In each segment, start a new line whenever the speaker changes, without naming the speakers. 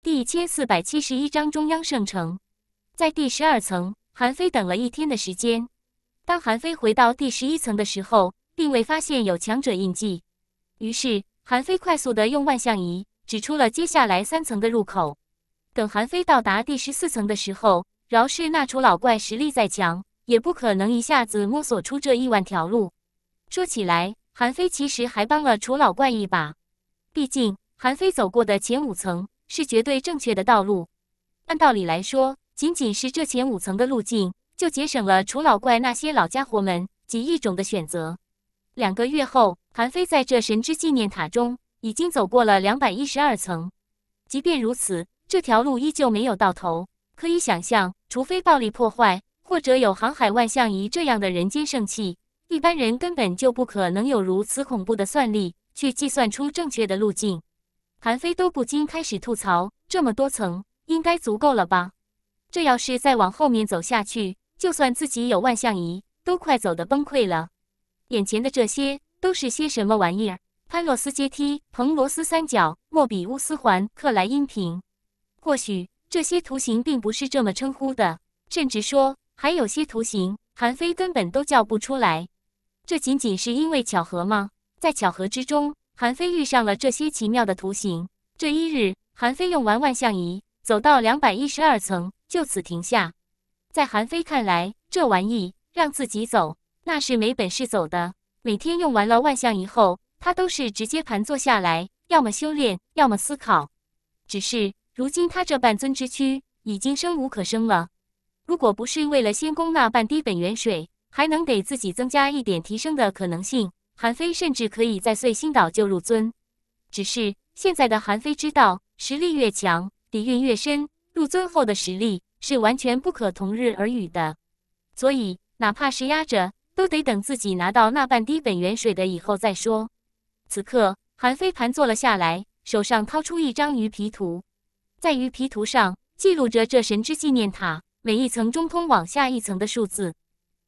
第一千四百七十一章中央圣城，在第十二层，韩非等了一天的时间。当韩非回到第十一层的时候，并未发现有强者印记。于是，韩非快速的用万象仪指出了接下来三层的入口。等韩非到达第十四层的时候，饶是那楚老怪实力再强，也不可能一下子摸索出这亿万条路。说起来，韩非其实还帮了楚老怪一把，毕竟韩非走过的前五层。是绝对正确的道路。按道理来说，仅仅是这前五层的路径，就节省了除老怪那些老家伙们几亿种的选择。两个月后，韩非在这神之纪念塔中已经走过了两百一十二层。即便如此，这条路依旧没有到头。可以想象，除非暴力破坏，或者有航海万象仪这样的人间圣器，一般人根本就不可能有如此恐怖的算力去计算出正确的路径。韩非都不禁开始吐槽：这么多层，应该足够了吧？这要是再往后面走下去，就算自己有万向仪，都快走的崩溃了。眼前的这些都是些什么玩意儿？潘洛斯阶梯、彭罗斯三角、莫比乌斯环、克莱因瓶……或许这些图形并不是这么称呼的，甚至说还有些图形，韩非根本都叫不出来。这仅仅是因为巧合吗？在巧合之中。韩非遇上了这些奇妙的图形。这一日，韩非用完万象仪，走到两百一十二层，就此停下。在韩非看来，这玩意让自己走，那是没本事走的。每天用完了万象仪后，他都是直接盘坐下来，要么修炼，要么思考。只是如今他这半尊之躯已经生无可生了。如果不是为了仙宫那半滴本源水，还能给自己增加一点提升的可能性。韩非甚至可以在碎星岛救入尊，只是现在的韩非知道，实力越强，底蕴越深，入尊后的实力是完全不可同日而语的，所以哪怕是压着，都得等自己拿到那半滴本源水的以后再说。此刻，韩非盘坐了下来，手上掏出一张鱼皮图，在鱼皮图上记录着这神之纪念塔每一层中通往下一层的数字。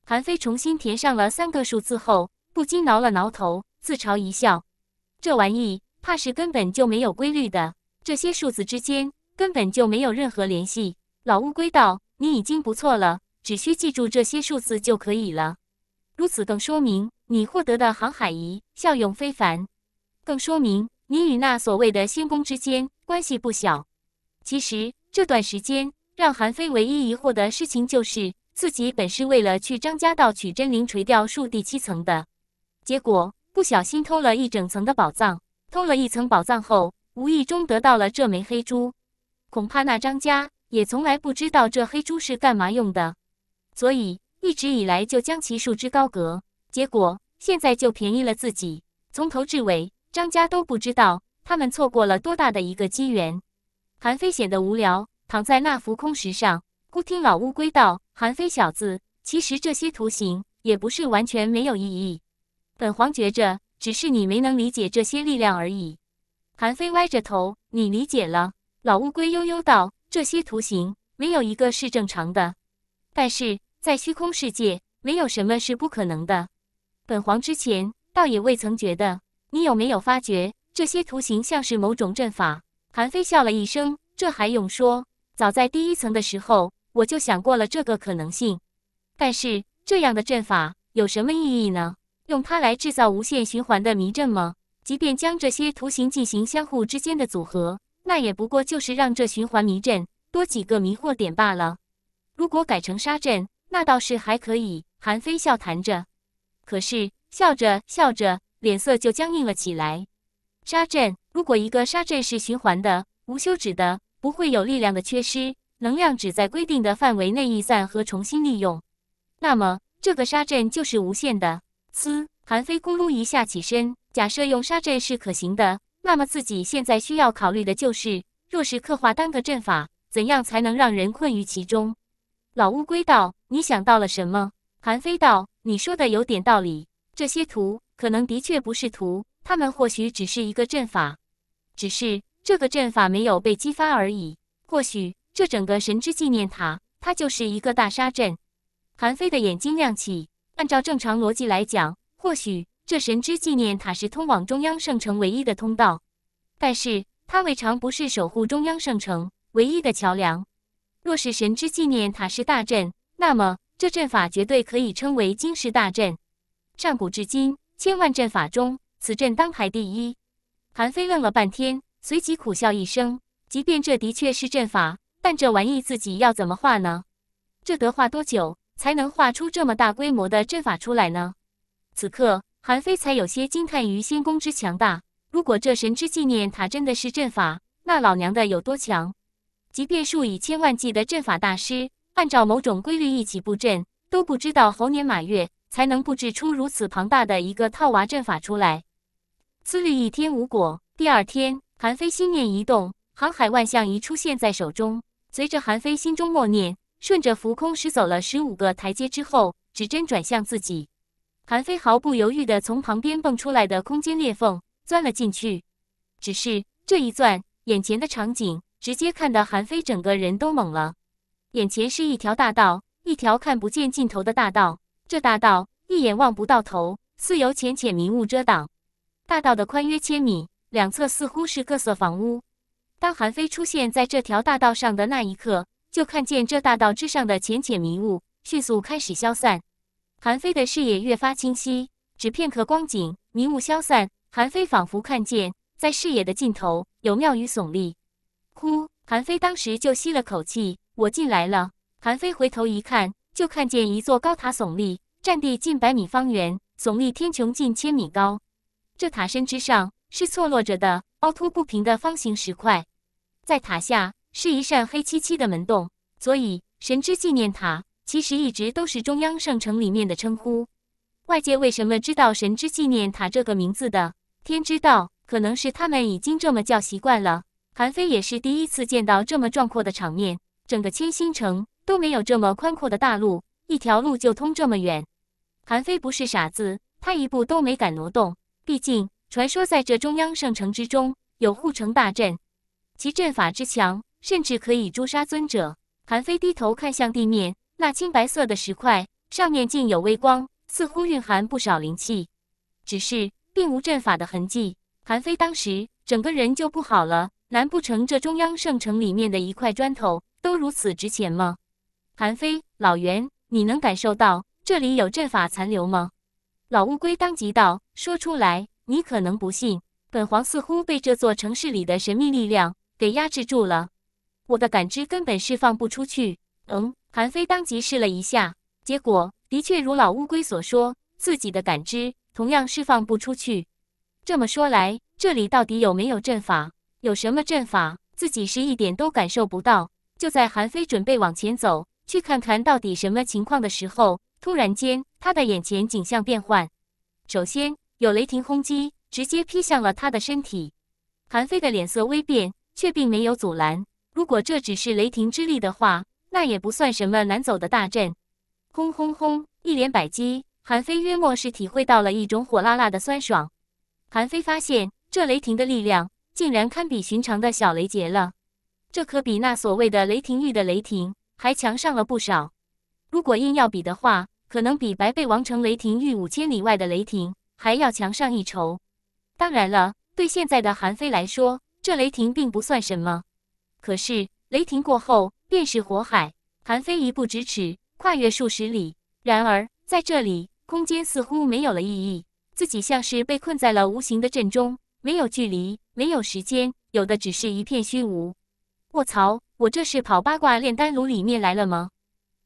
韩非重新填上了三个数字后。不禁挠了挠头，自嘲一笑：“这玩意怕是根本就没有规律的，这些数字之间根本就没有任何联系。”老乌龟道：“你已经不错了，只需记住这些数字就可以了。如此更说明你获得的航海仪效用非凡，更说明你与那所谓的仙宫之间关系不小。其实这段时间，让韩非唯一疑惑的事情就是，自己本是为了去张家盗取真灵垂钓术第七层的。”结果不小心偷了一整层的宝藏，偷了一层宝藏后，无意中得到了这枚黑珠。恐怕那张家也从来不知道这黑珠是干嘛用的，所以一直以来就将其束之高阁。结果现在就便宜了自己。从头至尾，张家都不知道他们错过了多大的一个机缘。韩非显得无聊，躺在那浮空石上，忽听老乌龟道：“韩非小子，其实这些图形也不是完全没有意义。”本皇觉着，只是你没能理解这些力量而已。韩非歪着头，你理解了？老乌龟悠悠道：“这些图形没有一个是正常的，但是在虚空世界，没有什么是不可能的。本皇之前倒也未曾觉得。你有没有发觉，这些图形像是某种阵法？”韩非笑了一声：“这还用说？早在第一层的时候，我就想过了这个可能性。但是这样的阵法有什么意义呢？”用它来制造无限循环的迷阵吗？即便将这些图形进行相互之间的组合，那也不过就是让这循环迷阵多几个迷惑点罢了。如果改成杀阵，那倒是还可以。韩非笑谈着，可是笑着笑着，脸色就僵硬了起来。杀阵，如果一个杀阵是循环的、无休止的，不会有力量的缺失，能量只在规定的范围内易散和重新利用，那么这个杀阵就是无限的。韩非咕噜一下起身，假设用杀阵是可行的，那么自己现在需要考虑的就是，若是刻画单个阵法，怎样才能让人困于其中？老乌龟道：“你想到了什么？”韩非道：“你说的有点道理，这些图可能的确不是图，他们或许只是一个阵法，只是这个阵法没有被激发而已。或许这整个神之纪念塔，它就是一个大杀阵。”韩非的眼睛亮起。按照正常逻辑来讲，或许这神之纪念塔是通往中央圣城唯一的通道，但是它未尝不是守护中央圣城唯一的桥梁。若是神之纪念塔是大阵，那么这阵法绝对可以称为金石大阵。上古至今，千万阵法中，此阵当排第一。韩非愣了半天，随即苦笑一声：，即便这的确是阵法，但这玩意自己要怎么画呢？这得画多久？才能画出这么大规模的阵法出来呢？此刻韩非才有些惊叹于仙宫之强大。如果这神之纪念塔真的是阵法，那老娘的有多强？即便数以千万计的阵法大师按照某种规律一起布阵，都不知道猴年马月才能布置出如此庞大的一个套娃阵法出来。思虑一天无果，第二天韩非心念一动，航海万象仪出现在手中，随着韩非心中默念。顺着浮空石走了十五个台阶之后，指针转向自己，韩非毫不犹豫地从旁边蹦出来的空间裂缝钻了进去。只是这一钻，眼前的场景直接看得韩非整个人都懵了。眼前是一条大道，一条看不见尽头的大道，这大道一眼望不到头，似有浅浅迷雾遮挡。大道的宽约千米，两侧似乎是各色房屋。当韩非出现在这条大道上的那一刻。就看见这大道之上的浅浅迷雾迅速开始消散，韩非的视野越发清晰。只片刻光景，迷雾消散，韩非仿佛看见在视野的尽头有庙宇耸立。呼，韩非当时就吸了口气：“我进来了。”韩非回头一看，就看见一座高塔耸立，占地近百米方圆，耸立天穹近千米高。这塔身之上是错落着的凹凸不平的方形石块，在塔下。是一扇黑漆漆的门洞，所以神之纪念塔其实一直都是中央圣城里面的称呼。外界为什么知道神之纪念塔这个名字的？天知道，可能是他们已经这么叫习惯了。韩非也是第一次见到这么壮阔的场面，整个千星城都没有这么宽阔的大路，一条路就通这么远。韩非不是傻子，他一步都没敢挪动，毕竟传说在这中央圣城之中有护城大阵，其阵法之强。甚至可以诛杀尊者。韩非低头看向地面，那青白色的石块上面竟有微光，似乎蕴含不少灵气，只是并无阵法的痕迹。韩非当时整个人就不好了，难不成这中央圣城里面的一块砖头都如此值钱吗？韩非，老袁，你能感受到这里有阵法残留吗？老乌龟当即道：“说出来，你可能不信，本皇似乎被这座城市里的神秘力量给压制住了。”我的感知根本释放不出去。嗯，韩非当即试了一下，结果的确如老乌龟所说，自己的感知同样释放不出去。这么说来，这里到底有没有阵法？有什么阵法？自己是一点都感受不到。就在韩非准备往前走去看看到底什么情况的时候，突然间，他的眼前景象变幻。首先有雷霆轰击，直接劈向了他的身体。韩非的脸色微变，却并没有阻拦。如果这只是雷霆之力的话，那也不算什么难走的大阵。轰轰轰！一连百击，韩非约莫是体会到了一种火辣辣的酸爽。韩非发现，这雷霆的力量竟然堪比寻常的小雷劫了。这可比那所谓的雷霆域的雷霆还强上了不少。如果硬要比的话，可能比白贝王城雷霆域五千里外的雷霆还要强上一筹。当然了，对现在的韩非来说，这雷霆并不算什么。可是雷霆过后便是火海，韩非一步咫尺，跨越数十里。然而在这里，空间似乎没有了意义，自己像是被困在了无形的阵中，没有距离，没有时间，有的只是一片虚无。卧槽，我这是跑八卦炼丹炉里面来了吗？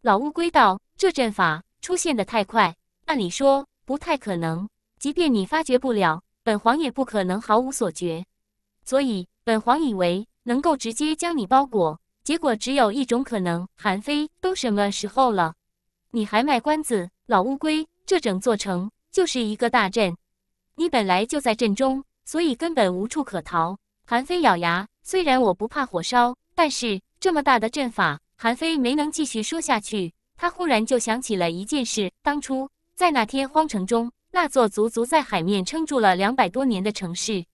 老乌龟道：“这阵法出现的太快，按理说不太可能。即便你发觉不了，本皇也不可能毫无所觉。所以，本皇以为……”能够直接将你包裹，结果只有一种可能。韩非，都什么时候了，你还卖关子，老乌龟！这整座城就是一个大阵，你本来就在阵中，所以根本无处可逃。韩非咬牙，虽然我不怕火烧，但是这么大的阵法，韩非没能继续说下去。他忽然就想起了一件事：当初在那天荒城中，那座足足在海面撑住了两百多年的城市，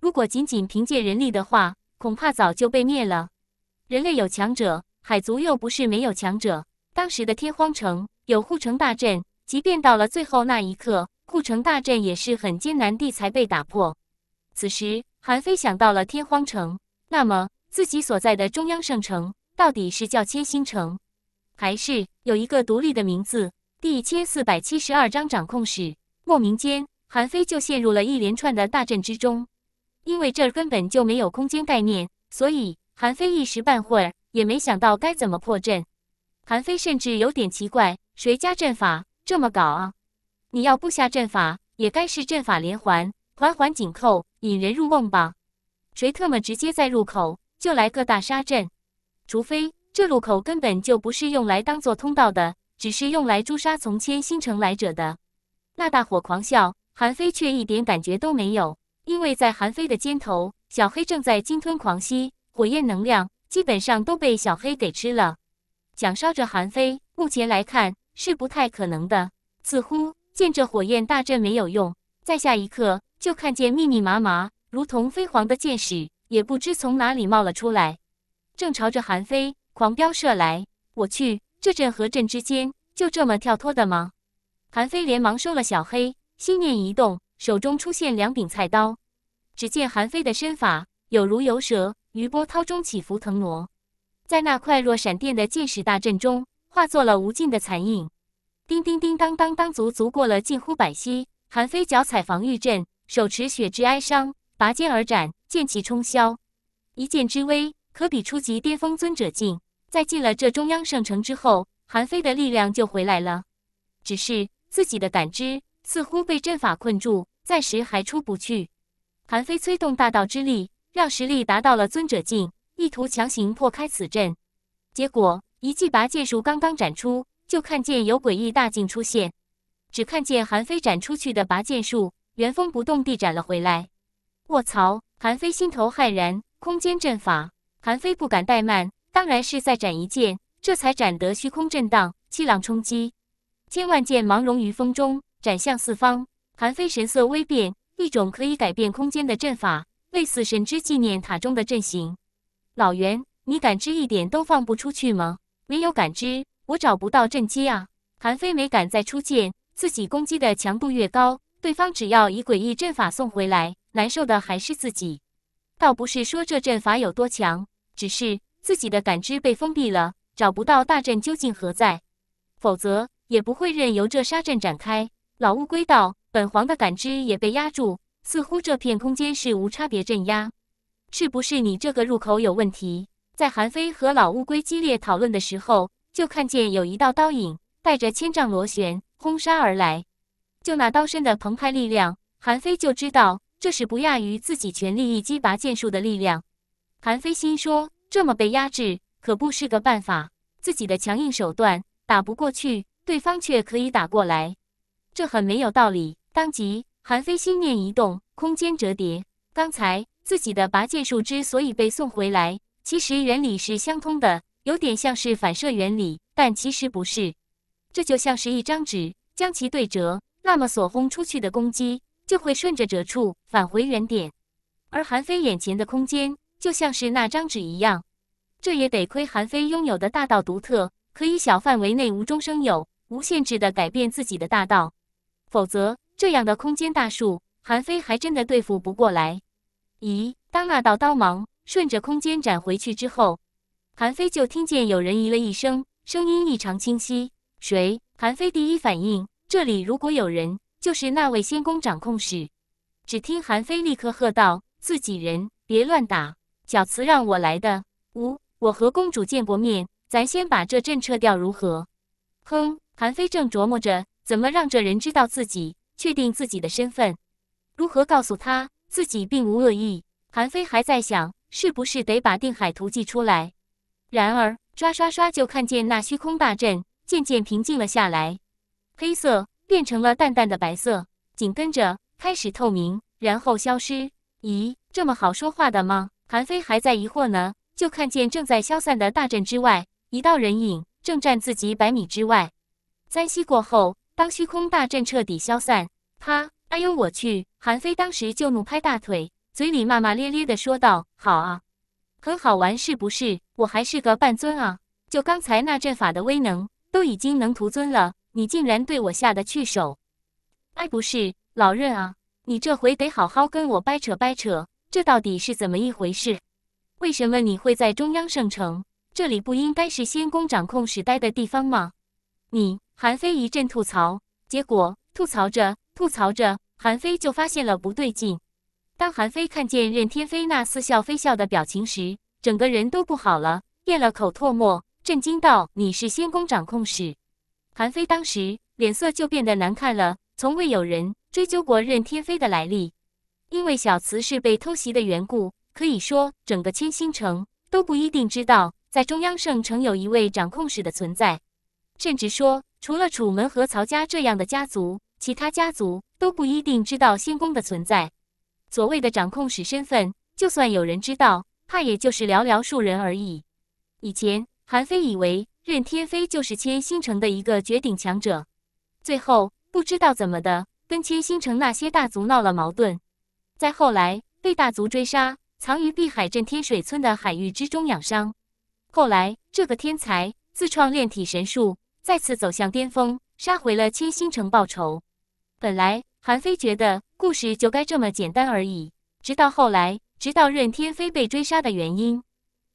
如果仅仅凭借人力的话。恐怕早就被灭了。人类有强者，海族又不是没有强者。当时的天荒城有护城大阵，即便到了最后那一刻，护城大阵也是很艰难地才被打破。此时，韩非想到了天荒城，那么自己所在的中央圣城到底是叫千星城，还是有一个独立的名字？第千四百七十二章掌控史。莫名间，韩非就陷入了一连串的大阵之中。因为这根本就没有空间概念，所以韩非一时半会儿也没想到该怎么破阵。韩非甚至有点奇怪，谁家阵法这么搞啊？你要布下阵法，也该是阵法连环，环环紧扣，引人入瓮吧？谁特么直接在入口就来个大杀阵？除非这入口根本就不是用来当做通道的，只是用来诛杀从千星城来者的。那大伙狂笑，韩非却一点感觉都没有。因为在韩非的肩头，小黑正在鲸吞狂吸火焰能量，基本上都被小黑给吃了。想烧着韩非，目前来看是不太可能的。似乎见这火焰大阵没有用，在下一刻就看见密密麻麻如同飞蝗的箭矢，也不知从哪里冒了出来，正朝着韩非狂飙射来。我去，这阵和阵之间就这么跳脱的吗？韩非连忙收了小黑，心念一动。手中出现两柄菜刀，只见韩非的身法有如游蛇，于波涛中起伏腾挪，在那快若闪电的剑矢大阵中化作了无尽的残影。叮叮叮当当当，足足过了近乎百息，韩非脚踩防御阵，手持雪之哀伤，拔剑而斩，剑气冲霄。一剑之威，可比初级巅峰尊者境。在进了这中央圣城之后，韩非的力量就回来了，只是自己的感知似乎被阵法困住。暂时还出不去。韩非催动大道之力，让实力达到了尊者境，意图强行破开此阵。结果，一记拔剑术刚刚展出，就看见有诡异大镜出现。只看见韩非斩出去的拔剑术，原封不动地斩了回来。卧槽！韩非心头骇然。空间阵法，韩非不敢怠慢，当然是再斩一剑，这才斩得虚空震荡，气浪冲击，千万剑芒融于风中，斩向四方。韩非神色微变，一种可以改变空间的阵法，类似神之纪念塔中的阵型。老袁，你感知一点都放不出去吗？没有感知，我找不到阵基啊！韩非没敢再出剑，自己攻击的强度越高，对方只要以诡异阵法送回来，难受的还是自己。倒不是说这阵法有多强，只是自己的感知被封闭了，找不到大阵究竟何在。否则也不会任由这杀阵展开。老乌龟道。本皇的感知也被压住，似乎这片空间是无差别镇压。是不是你这个入口有问题？在韩非和老乌龟激烈讨论的时候，就看见有一道刀影带着千丈螺旋轰杀而来。就那刀身的澎湃力量，韩非就知道这是不亚于自己全力一击拔剑术的力量。韩非心说：这么被压制可不是个办法，自己的强硬手段打不过去，对方却可以打过来，这很没有道理。当即，韩非心念一动，空间折叠。刚才自己的拔剑术之所以被送回来，其实原理是相通的，有点像是反射原理，但其实不是。这就像是一张纸，将其对折，那么所轰出去的攻击就会顺着折处返回原点。而韩非眼前的空间就像是那张纸一样。这也得亏韩非拥有的大道独特，可以小范围内无中生有，无限制地改变自己的大道，否则。这样的空间大树，韩非还真的对付不过来。咦，当那道刀芒顺着空间斩回去之后，韩非就听见有人咦了一声，声音异常清晰。谁？韩非第一反应，这里如果有人，就是那位仙宫掌控使。只听韩非立刻喝道：“自己人，别乱打！小慈让我来的。五，我和公主见过面，咱先把这阵撤掉，如何？”哼，韩非正琢磨着怎么让这人知道自己。确定自己的身份，如何告诉他自己并无恶意？韩非还在想，是不是得把定海图寄出来？然而，抓刷刷就看见那虚空大阵渐渐平静了下来，黑色变成了淡淡的白色，紧跟着开始透明，然后消失。咦，这么好说话的吗？韩非还在疑惑呢，就看见正在消散的大阵之外，一道人影正站自己百米之外。三息过后。当虚空大阵彻底消散，啪！哎呦我去！韩非当时就怒拍大腿，嘴里骂骂咧咧的说道：“好啊，很好玩是不是？我还是个半尊啊！就刚才那阵法的威能，都已经能屠尊了，你竟然对我下得去手！哎，不是老任啊，你这回得好好跟我掰扯掰扯，这到底是怎么一回事？为什么你会在中央圣城？这里不应该是仙宫掌控时代的地方吗？你？”韩非一阵吐槽，结果吐槽着吐槽着，韩非就发现了不对劲。当韩非看见任天飞那似笑非笑的表情时，整个人都不好了，咽了口唾沫，震惊道：“你是仙宫掌控使？”韩非当时脸色就变得难看了。从未有人追究过任天飞的来历，因为小慈是被偷袭的缘故，可以说整个千星城都不一定知道，在中央圣城有一位掌控使的存在，甚至说。除了楚门和曹家这样的家族，其他家族都不一定知道仙宫的存在。所谓的掌控使身份，就算有人知道，怕也就是寥寥数人而已。以前韩非以为任天飞就是千星城的一个绝顶强者，最后不知道怎么的跟千星城那些大族闹了矛盾，再后来被大族追杀，藏于碧海镇天水村的海域之中养伤。后来这个天才自创炼体神术。再次走向巅峰，杀回了千星城报仇。本来韩非觉得故事就该这么简单而已，直到后来，直到任天飞被追杀的原因，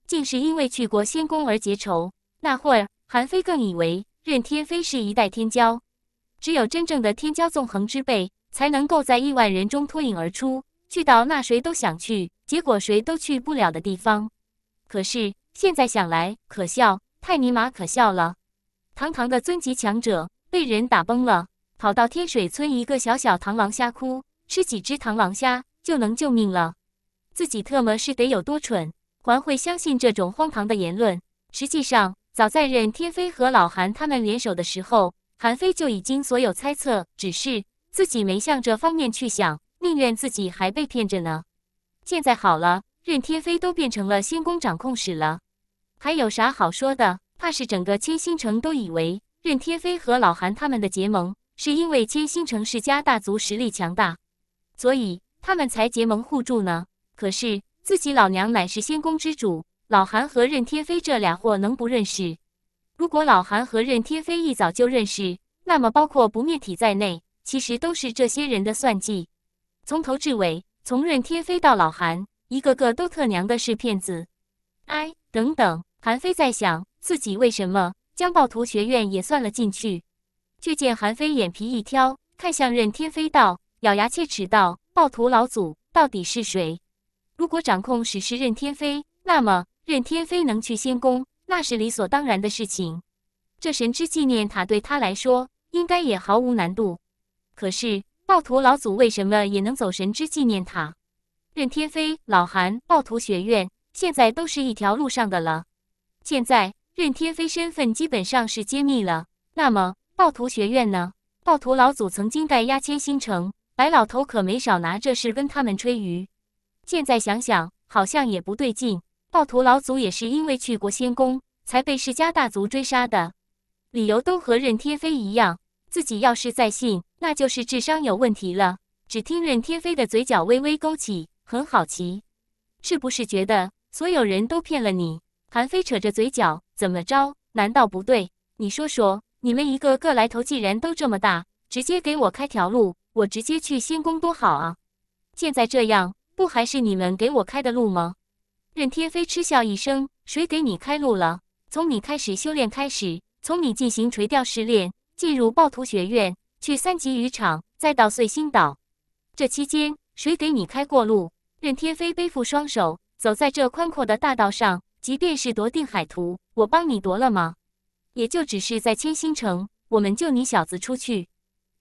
竟是因为去过仙宫而结仇。那会儿韩非更以为任天飞是一代天骄，只有真正的天骄纵横之辈，才能够在亿万人中脱颖而出，去到那谁都想去，结果谁都去不了的地方。可是现在想来，可笑，太尼玛可笑了！堂堂的尊级强者被人打崩了，跑到天水村一个小小螳螂虾窟吃几只螳螂虾就能救命了。自己特么是得有多蠢，还会相信这种荒唐的言论？实际上，早在任天飞和老韩他们联手的时候，韩非就已经所有猜测，只是自己没向这方面去想，宁愿自己还被骗着呢。现在好了，任天飞都变成了仙宫掌控使了，还有啥好说的？怕是整个千星城都以为任天飞和老韩他们的结盟，是因为千星城世家大族实力强大，所以他们才结盟互助呢。可是自己老娘乃是仙宫之主，老韩和任天飞这俩货能不认识？如果老韩和任天飞一早就认识，那么包括不灭体在内，其实都是这些人的算计。从头至尾，从任天飞到老韩，一个个都特娘的是骗子！哎，等等，韩非在想。自己为什么将暴徒学院也算了进去？却见韩非眼皮一挑，看向任天飞道，咬牙切齿道：“暴徒老祖到底是谁？如果掌控史诗任天飞，那么任天飞能去仙宫，那是理所当然的事情。这神之纪念塔对他来说，应该也毫无难度。可是暴徒老祖为什么也能走神之纪念塔？任天飞、老韩、暴徒学院，现在都是一条路上的了。现在。”任天飞身份基本上是揭秘了，那么暴徒学院呢？暴徒老祖曾经在押千星城，白老头可没少拿这事跟他们吹鱼。现在想想，好像也不对劲。暴徒老祖也是因为去过仙宫，才被世家大族追杀的，理由都和任天飞一样。自己要是再信，那就是智商有问题了。只听任天飞的嘴角微微勾起，很好奇，是不是觉得所有人都骗了你？韩非扯着嘴角，怎么着？难道不对？你说说，你们一个个来头，既然都这么大，直接给我开条路，我直接去仙宫多好啊！现在这样，不还是你们给我开的路吗？任天飞嗤笑一声：“谁给你开路了？从你开始修炼开始，从你进行垂钓试炼，进入暴徒学院，去三级渔场，再到碎星岛，这期间谁给你开过路？”任天飞背负双手，走在这宽阔的大道上。即便是夺定海图，我帮你夺了吗？也就只是在千星城，我们救你小子出去，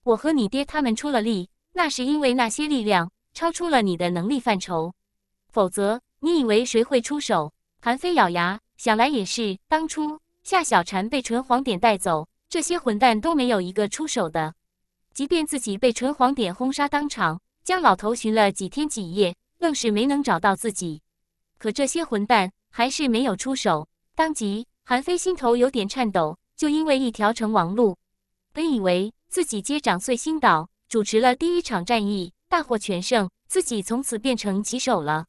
我和你爹他们出了力，那是因为那些力量超出了你的能力范畴。否则，你以为谁会出手？韩非咬牙，想来也是。当初夏小婵被纯黄点带走，这些混蛋都没有一个出手的。即便自己被纯黄点轰杀当场，将老头寻了几天几夜，愣是没能找到自己。可这些混蛋。还是没有出手，当即韩非心头有点颤抖。就因为一条成王路，本以为自己接掌碎星岛，主持了第一场战役，大获全胜，自己从此变成棋手了。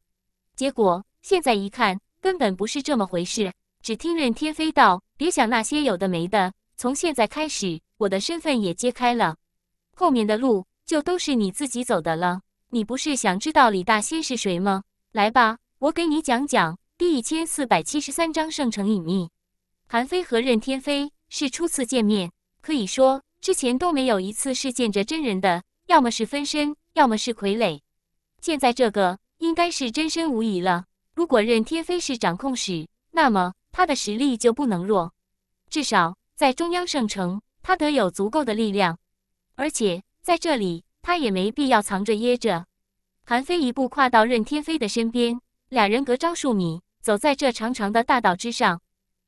结果现在一看，根本不是这么回事。只听任天飞道：“别想那些有的没的，从现在开始，我的身份也揭开了，后面的路就都是你自己走的了。你不是想知道李大仙是谁吗？来吧，我给你讲讲。”第一千四百七十三章圣城隐秘。韩非和任天飞是初次见面，可以说之前都没有一次是见着真人的，要么是分身，要么是傀儡。现在这个应该是真身无疑了。如果任天飞是掌控使，那么他的实力就不能弱，至少在中央圣城，他得有足够的力量。而且在这里，他也没必要藏着掖着。韩非一步跨到任天飞的身边，俩人隔招数米。走在这长长的大道之上，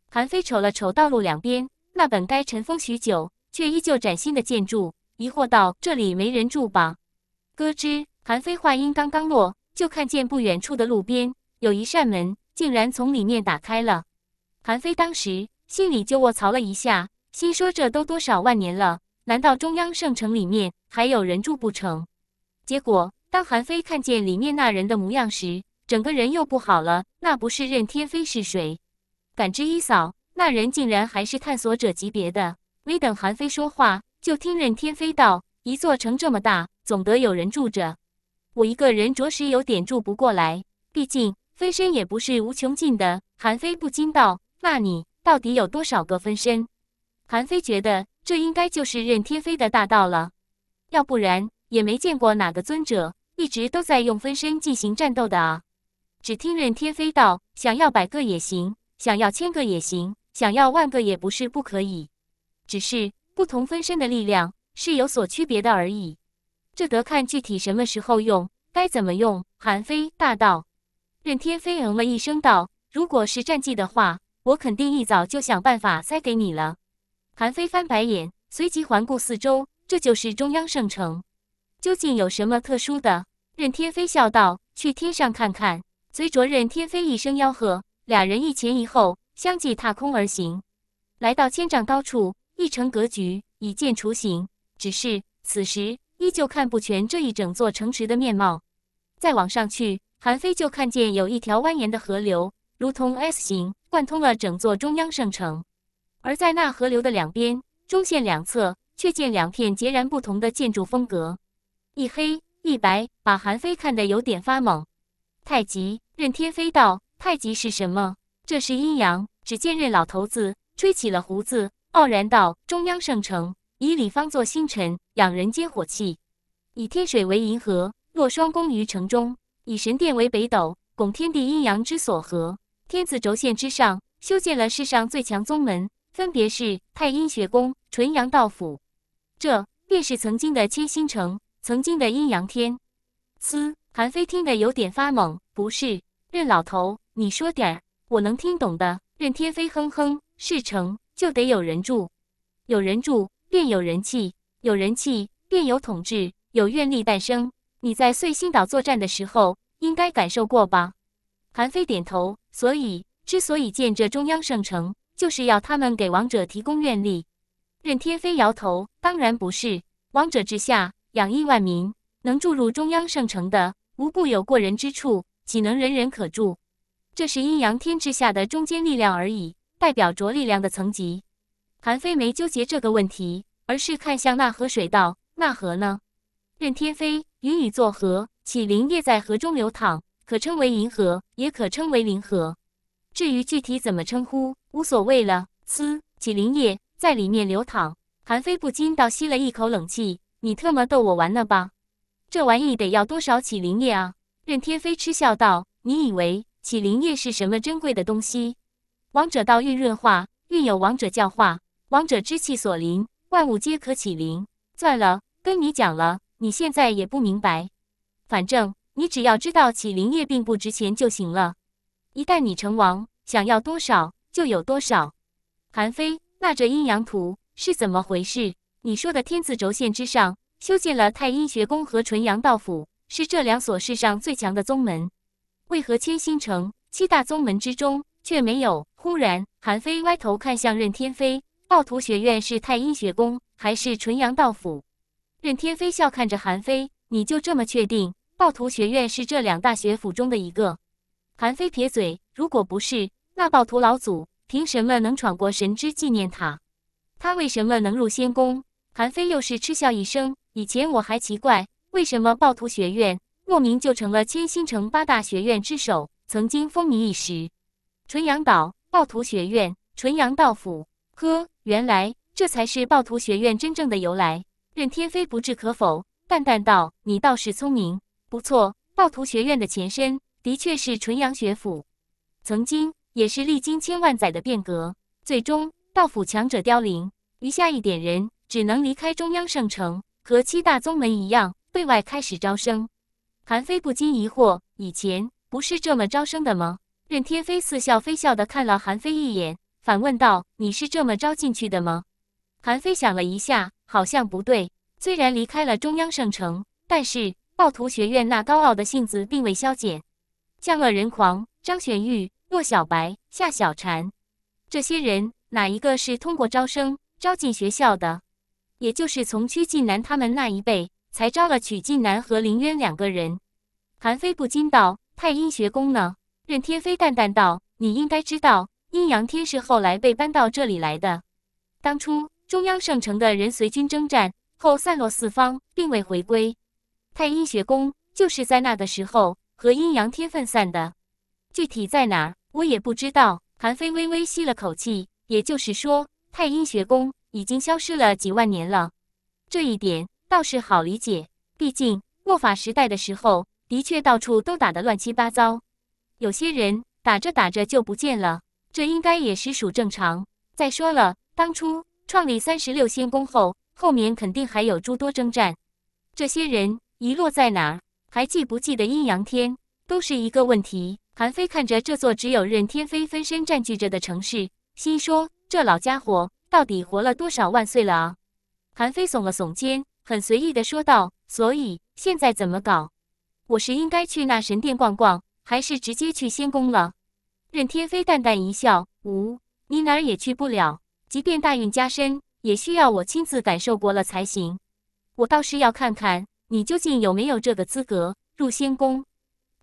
韩非瞅了瞅道路两边那本该尘封许久却依旧崭新的建筑，疑惑道：“这里没人住吧？”咯吱，韩非话音刚刚落，就看见不远处的路边有一扇门竟然从里面打开了。韩非当时心里就卧槽了一下，心说这都多少万年了，难道中央圣城里面还有人住不成？结果当韩非看见里面那人的模样时，整个人又不好了，那不是任天飞是谁？感知一扫，那人竟然还是探索者级别的。没等韩非说话，就听任天飞道：“一座城这么大，总得有人住着，我一个人着实有点住不过来，毕竟分身也不是无穷尽的。”韩非不禁道：“那你到底有多少个分身？”韩非觉得这应该就是任天飞的大道了，要不然也没见过哪个尊者一直都在用分身进行战斗的啊。只听任天飞道：“想要百个也行，想要千个也行，想要万个也不是不可以，只是不同分身的力量是有所区别的而已。这得看具体什么时候用，该怎么用。”韩非大道。任天飞嗯了一声道：“如果是战绩的话，我肯定一早就想办法塞给你了。”韩非翻白眼，随即环顾四周：“这就是中央圣城，究竟有什么特殊的？”任天飞笑道：“去天上看看。”随卓任天飞一声吆喝，俩人一前一后相继踏空而行，来到千丈高处，一城格局已见雏形。只是此时依旧看不全这一整座城池的面貌。再往上去，韩非就看见有一条蜿蜒的河流，如同 S 型贯通了整座中央圣城。而在那河流的两边，中线两侧却见两片截然不同的建筑风格，一黑一白，把韩非看得有点发懵。太极任天飞道：“太极是什么？这是阴阳。”只见任老头子吹起了胡子，傲然道：“中央圣城以礼方作星辰，养人间火气；以天水为银河，落双宫于城中；以神殿为北斗，拱天地阴阳之所合。天子轴线之上，修建了世上最强宗门，分别是太阴学宫、纯阳道府。这便是曾经的千星城，曾经的阴阳天。”嘶。韩非听得有点发懵，不是任老头，你说点儿我能听懂的。任天飞哼哼，事成就得有人助，有人助便有人气，有人气便有统治，有愿力诞生。你在碎星岛作战的时候，应该感受过吧？韩非点头。所以，之所以建这中央圣城，就是要他们给王者提供愿力。任天飞摇头，当然不是，王者之下养亿万民，能注入中央圣城的。无不有过人之处，岂能人人可助？这是阴阳天之下的中坚力量而已，代表着力量的层级。韩非没纠结这个问题，而是看向那河水道：“那河呢？任天飞，云雨作河，启灵液在河中流淌，可称为银河，也可称为灵河。至于具体怎么称呼，无所谓了。”嘶，启灵液在里面流淌，韩非不禁倒吸了一口冷气：“你特么逗我玩呢吧？”这玩意得要多少起灵液啊？任天飞嗤笑道：“你以为起灵液是什么珍贵的东西？王者道运润化，运有王者教化，王者之气所临，万物皆可起灵。算了，跟你讲了，你现在也不明白。反正你只要知道起灵液并不值钱就行了。一旦你成王，想要多少就有多少。”韩非，那这阴阳图是怎么回事？你说的天子轴线之上。修建了太阴学宫和纯阳道府，是这两所世上最强的宗门，为何千星城七大宗门之中却没有？忽然，韩非歪头看向任天飞，暴徒学院是太阴学宫还是纯阳道府？任天飞笑看着韩非，你就这么确定暴徒学院是这两大学府中的一个？韩非撇嘴，如果不是，那暴徒老祖凭什么能闯过神之纪念塔？他为什么能入仙宫？韩非又是嗤笑一声。以前我还奇怪，为什么暴徒学院莫名就成了千星城八大学院之首，曾经风靡一时。纯阳岛暴徒学院，纯阳道府。呵，原来这才是暴徒学院真正的由来。任天飞不置可否，淡淡道：“你倒是聪明，不错，暴徒学院的前身的确是纯阳学府，曾经也是历经千万载的变革，最终道府强者凋零，余下一点人只能离开中央圣城。”和七大宗门一样，对外开始招生。韩非不禁疑惑：以前不是这么招生的吗？任天飞似笑非笑的看了韩非一眼，反问道：“你是这么招进去的吗？”韩非想了一下，好像不对。虽然离开了中央圣城，但是暴徒学院那高傲的性子并未消减。降恶人狂、张玄玉、骆小白、夏小婵，这些人哪一个是通过招生招进学校的？也就是从曲靖南他们那一辈才招了曲靖南和林渊两个人。韩非不禁道：“太阴学宫呢？”任天飞淡淡道：“你应该知道，阴阳天是后来被搬到这里来的。当初中央圣城的人随军征战后散落四方，并未回归。太阴学宫就是在那个时候和阴阳天分散的。具体在哪儿，我也不知道。”韩非微微吸了口气，也就是说，太阴学宫。已经消失了几万年了，这一点倒是好理解。毕竟末法时代的时候，的确到处都打得乱七八糟，有些人打着打着就不见了，这应该也实属正常。再说了，当初创立三十六仙宫后，后面肯定还有诸多征战，这些人遗落在哪，儿，还记不记得阴阳天，都是一个问题。韩非看着这座只有任天飞分身占据着的城市，心说：这老家伙。到底活了多少万岁了啊？韩非耸了耸肩，很随意的说道：“所以现在怎么搞？我是应该去那神殿逛逛，还是直接去仙宫了？”任天飞淡淡一笑：“无，你哪儿也去不了。即便大运加身，也需要我亲自感受过了才行。我倒是要看看你究竟有没有这个资格入仙宫。”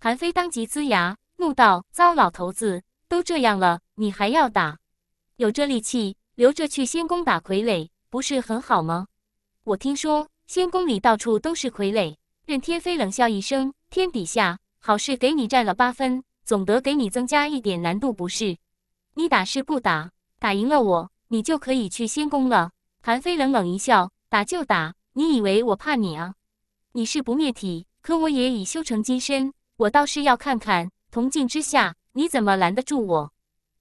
韩非当即呲牙，怒道：“糟老头子，都这样了，你还要打？有这力气！”留着去仙宫打傀儡，不是很好吗？我听说仙宫里到处都是傀儡。任天飞冷笑一声：“天底下好事给你占了八分，总得给你增加一点难度，不是？你打是不打？打赢了我，你就可以去仙宫了。”韩飞冷冷一笑：“打就打，你以为我怕你啊？你是不灭体，可我也已修成金身，我倒是要看看铜镜之下你怎么拦得住我。”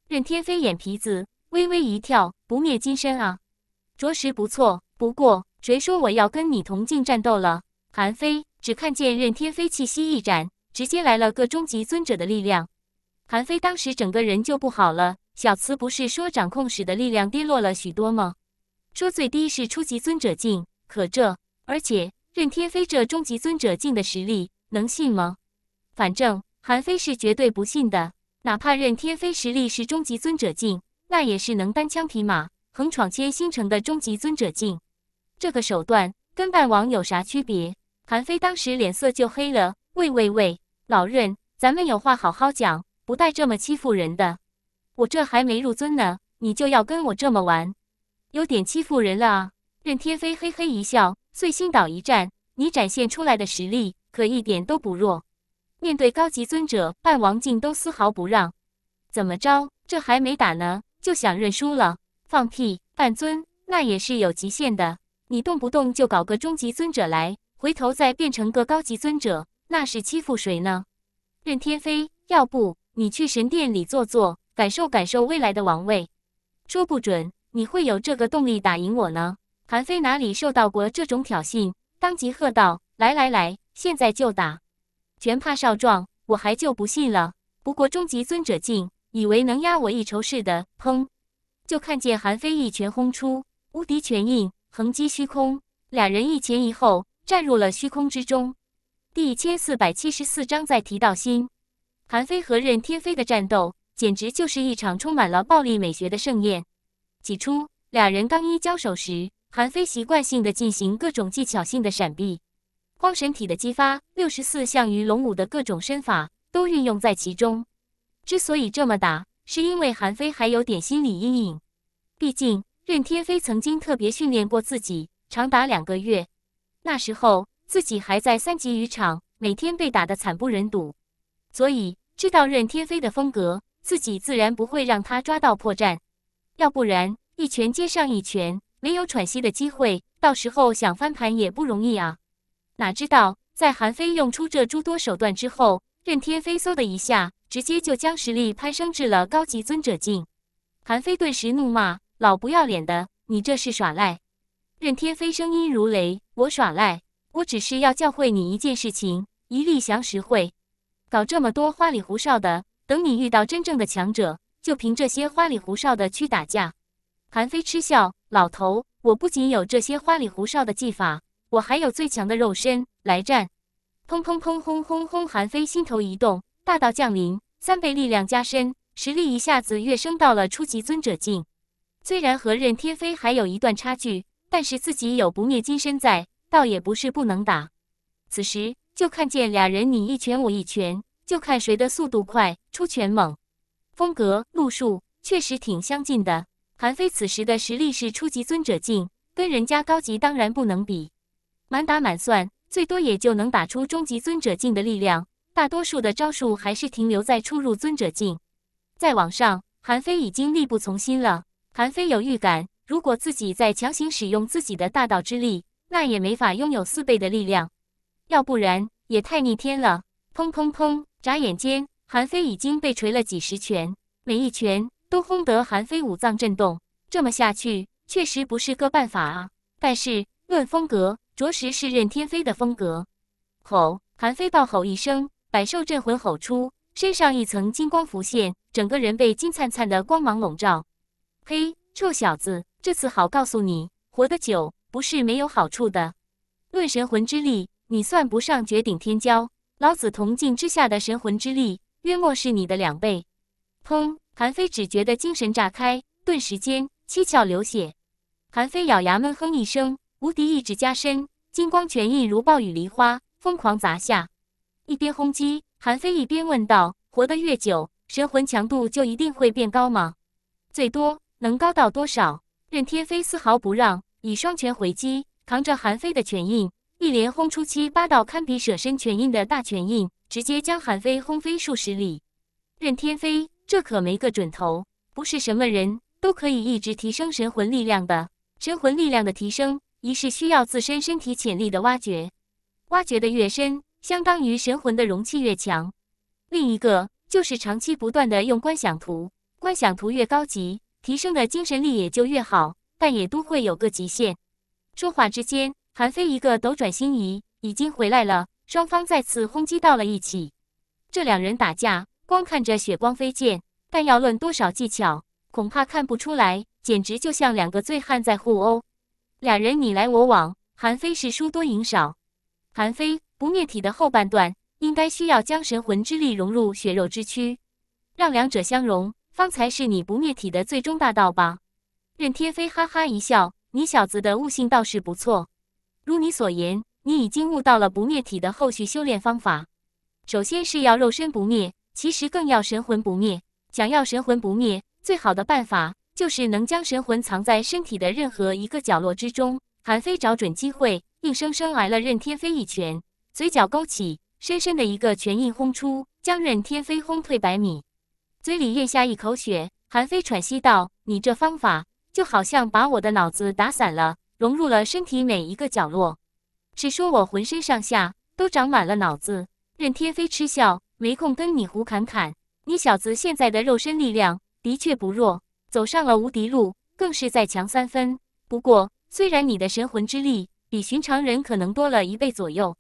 任天飞眼皮子。微微一跳，不灭金身啊，着实不错。不过，谁说我要跟你同进战斗了？韩非只看见任天飞气息一展，直接来了个终极尊者的力量。韩非当时整个人就不好了。小慈不是说掌控使的力量跌落了许多吗？说最低是初级尊者境，可这……而且任天飞这终极尊者境的实力能信吗？反正韩非是绝对不信的，哪怕任天飞实力是终极尊者境。那也是能单枪匹马横闯千星城的终极尊者境，这个手段跟半王有啥区别？韩非当时脸色就黑了。喂喂喂，老任，咱们有话好好讲，不带这么欺负人的。我这还没入尊呢，你就要跟我这么玩，有点欺负人了啊！任天飞嘿嘿一笑，碎星岛一战，你展现出来的实力可一点都不弱。面对高级尊者半王境都丝毫不让，怎么着？这还没打呢。就想认输了？放屁！半尊那也是有极限的，你动不动就搞个终极尊者来，回头再变成个高级尊者，那是欺负谁呢？任天飞，要不你去神殿里坐坐，感受感受未来的王位，说不准你会有这个动力打赢我呢。韩非哪里受到过这种挑衅，当即喝道：“来来来，现在就打！全怕少壮，我还就不信了。不过终极尊者境。”以为能压我一筹似的，砰！就看见韩非一拳轰出，无敌拳印横击虚空，两人一前一后站入了虚空之中。第一千四百七十四章再提到心，韩非和任天飞的战斗，简直就是一场充满了暴力美学的盛宴。起初，两人刚一交手时，韩非习惯性的进行各种技巧性的闪避，光神体的激发，六十四项鱼龙武的各种身法都运用在其中。之所以这么打，是因为韩非还有点心理阴影，毕竟任天飞曾经特别训练过自己长达两个月，那时候自己还在三级渔场，每天被打得惨不忍睹，所以知道任天飞的风格，自己自然不会让他抓到破绽，要不然一拳接上一拳，没有喘息的机会，到时候想翻盘也不容易啊。哪知道在韩非用出这诸多手段之后，任天飞嗖的一下。直接就将实力攀升至了高级尊者境，韩非顿时怒骂：“老不要脸的，你这是耍赖！”任天飞声音如雷：“我耍赖？我只是要教会你一件事情，一力降十会，搞这么多花里胡哨的，等你遇到真正的强者，就凭这些花里胡哨的去打架。”韩非嗤笑：“老头，我不仅有这些花里胡哨的技法，我还有最强的肉身来战！”砰砰砰轰轰轰，韩非心头一动。大道降临，三倍力量加深，实力一下子跃升到了初级尊者境。虽然和任天飞还有一段差距，但是自己有不灭金身在，倒也不是不能打。此时就看见俩人你一拳我一拳，就看谁的速度快，出拳猛，风格路数确实挺相近的。韩非此时的实力是初级尊者境，跟人家高级当然不能比，满打满算，最多也就能打出中级尊者境的力量。大多数的招数还是停留在初入尊者境，再往上，韩非已经力不从心了。韩非有预感，如果自己再强行使用自己的大道之力，那也没法拥有四倍的力量，要不然也太逆天了。砰砰砰！眨眼间，韩非已经被锤了几十拳，每一拳都轰得韩非五脏震动。这么下去确实不是个办法啊！但是论风格，着实是任天飞的风格。吼！韩非暴吼一声。百兽镇魂吼出，身上一层金光浮现，整个人被金灿灿的光芒笼罩。嘿，臭小子，这次好告诉你，活得久不是没有好处的。论神魂之力，你算不上绝顶天骄，老子铜镜之下的神魂之力，约莫是你的两倍。砰！韩非只觉得精神炸开，顿时间七窍流血。韩非咬牙闷哼一声，无敌意志加深，金光拳印如暴雨梨花，疯狂砸下。一边轰击韩非，一边问道：“活得越久，神魂强度就一定会变高吗？最多能高到多少？”任天飞丝毫不让，以双拳回击，扛着韩非的拳印，一连轰出七八道堪比舍身拳印的大拳印，直接将韩非轰飞数十里。任天飞，这可没个准头，不是什么人都可以一直提升神魂力量的。神魂力量的提升，一是需要自身身体潜力的挖掘，挖掘的越深。相当于神魂的容器越强，另一个就是长期不断的用观想图，观想图越高级，提升的精神力也就越好，但也都会有个极限。说话之间，韩非一个斗转星移已经回来了，双方再次轰击到了一起。这两人打架，光看着血光飞溅，但要论多少技巧，恐怕看不出来，简直就像两个醉汉在互殴。两人你来我往，韩非是输多赢少，韩非。不灭体的后半段应该需要将神魂之力融入血肉之躯，让两者相融，方才是你不灭体的最终大道吧？任天飞哈哈一笑：“你小子的悟性倒是不错，如你所言，你已经悟到了不灭体的后续修炼方法。首先是要肉身不灭，其实更要神魂不灭。想要神魂不灭，最好的办法就是能将神魂藏在身体的任何一个角落之中。”韩非找准机会，硬生生挨了任天飞一拳。嘴角勾起，深深的一个拳印轰出，将任天飞轰退百米，嘴里咽下一口血，韩飞喘息道：“你这方法就好像把我的脑子打散了，融入了身体每一个角落，是说我浑身上下都长满了脑子？”任天飞嗤笑：“没空跟你胡侃侃，你小子现在的肉身力量的确不弱，走上了无敌路，更是再强三分。不过，虽然你的神魂之力比寻常人可能多了一倍左右。”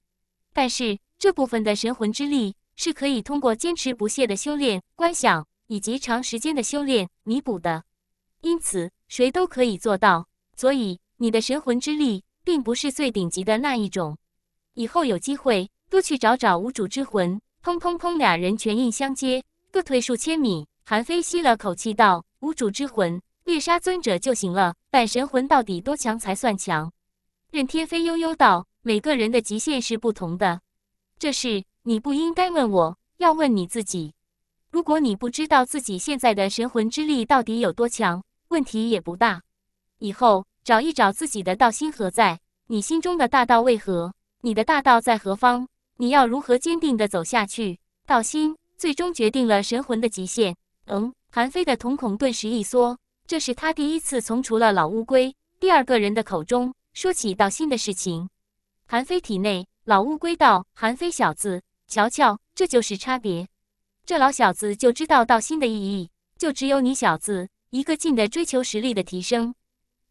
但是这部分的神魂之力是可以通过坚持不懈的修炼、观想以及长时间的修炼弥补的，因此谁都可以做到。所以你的神魂之力并不是最顶级的那一种。以后有机会多去找找无主之魂。砰砰砰，俩人拳印相接，各退数千米。韩非吸了口气道：“无主之魂，猎杀尊者就行了。但神魂到底多强才算强？”任天飞悠悠道。每个人的极限是不同的，这事你不应该问我，要问你自己。如果你不知道自己现在的神魂之力到底有多强，问题也不大。以后找一找自己的道心何在，你心中的大道为何，你的大道在何方，你要如何坚定地走下去？道心最终决定了神魂的极限。嗯，韩非的瞳孔顿时一缩，这是他第一次从除了老乌龟第二个人的口中说起道心的事情。韩非体内，老乌龟道：“韩非小子，瞧瞧，这就是差别。这老小子就知道道心的意义，就只有你小子一个劲的追求实力的提升。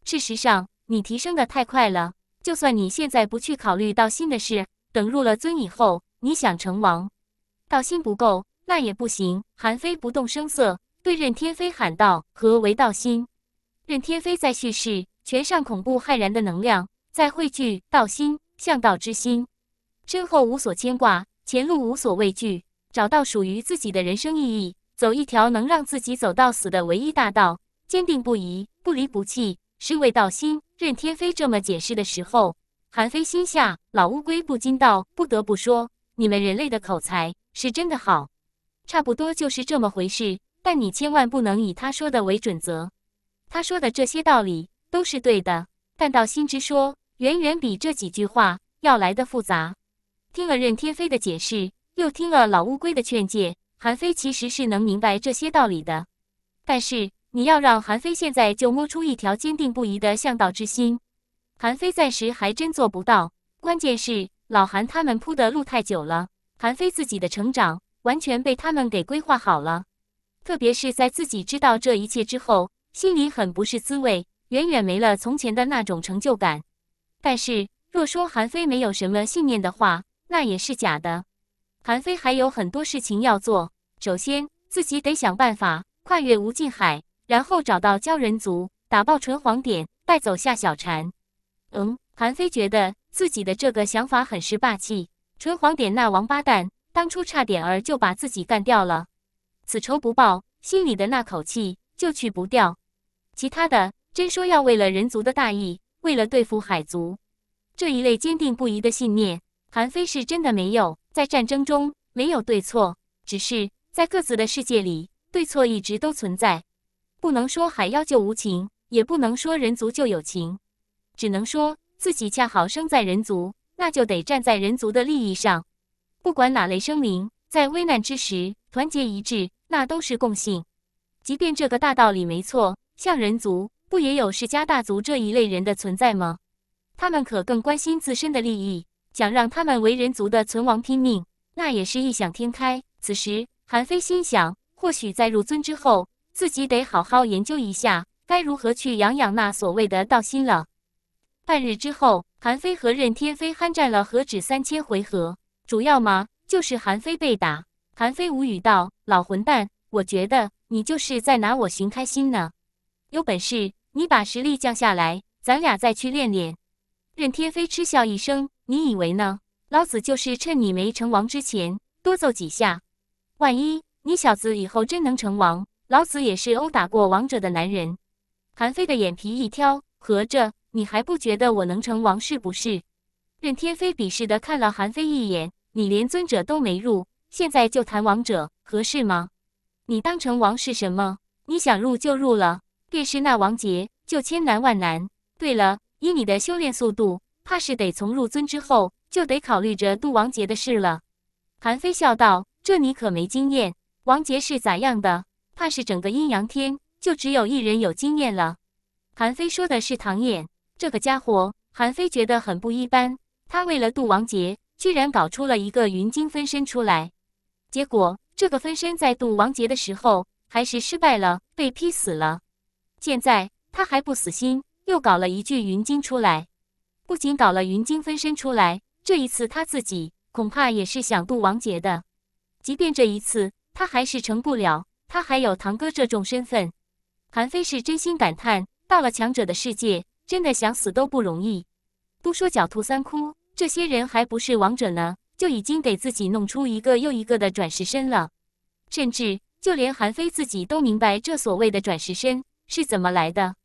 事实上，你提升的太快了。就算你现在不去考虑道心的事，等入了尊以后，你想成王，道心不够那也不行。”韩非不动声色，对任天飞喊道：“何为道心？”任天飞在蓄势，拳上恐怖骇然的能量在汇聚道心。向道之心，身后无所牵挂，前路无所畏惧，找到属于自己的人生意义，走一条能让自己走到死的唯一大道，坚定不移，不离不弃，是谓道心。任天飞这么解释的时候，韩非心下老乌龟不禁道：“不得不说，你们人类的口才是真的好，差不多就是这么回事。但你千万不能以他说的为准则，他说的这些道理都是对的。”但道心之说。远远比这几句话要来的复杂。听了任天飞的解释，又听了老乌龟的劝诫，韩非其实是能明白这些道理的。但是，你要让韩非现在就摸出一条坚定不移的向道之心，韩非暂时还真做不到。关键是老韩他们铺的路太久了，韩非自己的成长完全被他们给规划好了。特别是在自己知道这一切之后，心里很不是滋味，远远没了从前的那种成就感。但是，若说韩非没有什么信念的话，那也是假的。韩非还有很多事情要做，首先自己得想办法跨越无尽海，然后找到鲛人族，打爆纯黄典，带走夏小婵。嗯，韩非觉得自己的这个想法很是霸气。纯黄典那王八蛋，当初差点儿就把自己干掉了，此仇不报，心里的那口气就去不掉。其他的，真说要为了人族的大义。为了对付海族这一类坚定不移的信念，韩非是真的没有。在战争中没有对错，只是在各自的世界里，对错一直都存在。不能说海妖就无情，也不能说人族就有情，只能说自己恰好生在人族，那就得站在人族的利益上。不管哪类生灵，在危难之时团结一致，那都是共性。即便这个大道理没错，像人族。不也有世家大族这一类人的存在吗？他们可更关心自身的利益，想让他们为人族的存亡拼命，那也是异想天开。此时，韩非心想，或许在入尊之后，自己得好好研究一下，该如何去养养那所谓的道心了。半日之后，韩非和任天飞酣战了何止三千回合，主要嘛，就是韩非被打。韩非无语道：“老混蛋，我觉得你就是在拿我寻开心呢，有本事！”你把实力降下来，咱俩再去练练。任天飞嗤笑一声：“你以为呢？老子就是趁你没成王之前多揍几下。万一你小子以后真能成王，老子也是殴打过王者的男人。”韩非的眼皮一挑，合着你还不觉得我能成王是不是？任天飞鄙视的看了韩非一眼：“你连尊者都没入，现在就谈王者合适吗？你当成王是什么？你想入就入了。”便是那王杰，就千难万难。对了，以你的修炼速度，怕是得从入尊之后，就得考虑着渡王杰的事了。”韩非笑道：“这你可没经验。王杰是咋样的？怕是整个阴阳天，就只有一人有经验了。”韩非说的是唐衍这个家伙。韩非觉得很不一般，他为了渡王杰，居然搞出了一个云鲸分身出来，结果这个分身在渡王杰的时候，还是失败了，被劈死了。现在他还不死心，又搞了一具云晶出来。不仅搞了云晶分身出来，这一次他自己恐怕也是想渡王劫的。即便这一次他还是成不了，他还有堂哥这种身份。韩非是真心感叹，到了强者的世界，真的想死都不容易。都说狡兔三窟，这些人还不是王者呢，就已经给自己弄出一个又一个的转世身了。甚至就连韩非自己都明白，这所谓的转世身。是怎么来的？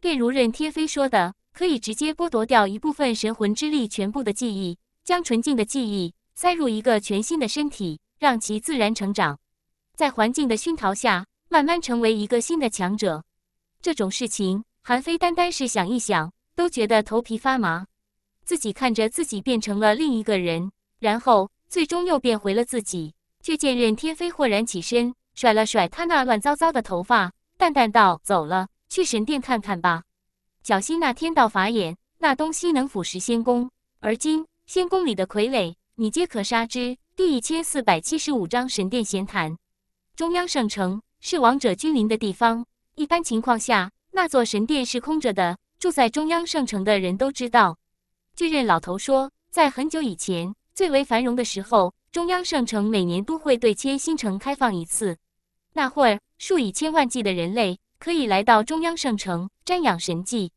便如任天飞说的，可以直接剥夺掉一部分神魂之力，全部的记忆，将纯净的记忆塞入一个全新的身体，让其自然成长，在环境的熏陶下，慢慢成为一个新的强者。这种事情，韩非单单是想一想，都觉得头皮发麻。自己看着自己变成了另一个人，然后最终又变回了自己。却见任天飞豁然起身，甩了甩他那乱糟糟的头发。淡淡道：“走了，去神殿看看吧。小心那天道法眼，那东西能腐蚀仙宫。而今仙宫里的傀儡，你皆可杀之。”第一千四百七十五章神殿闲谈。中央圣城是王者君临的地方，一般情况下，那座神殿是空着的。住在中央圣城的人都知道。巨刃老头说，在很久以前，最为繁荣的时候，中央圣城每年都会对千星城开放一次。那会儿。数以千万计的人类可以来到中央圣城瞻仰神迹。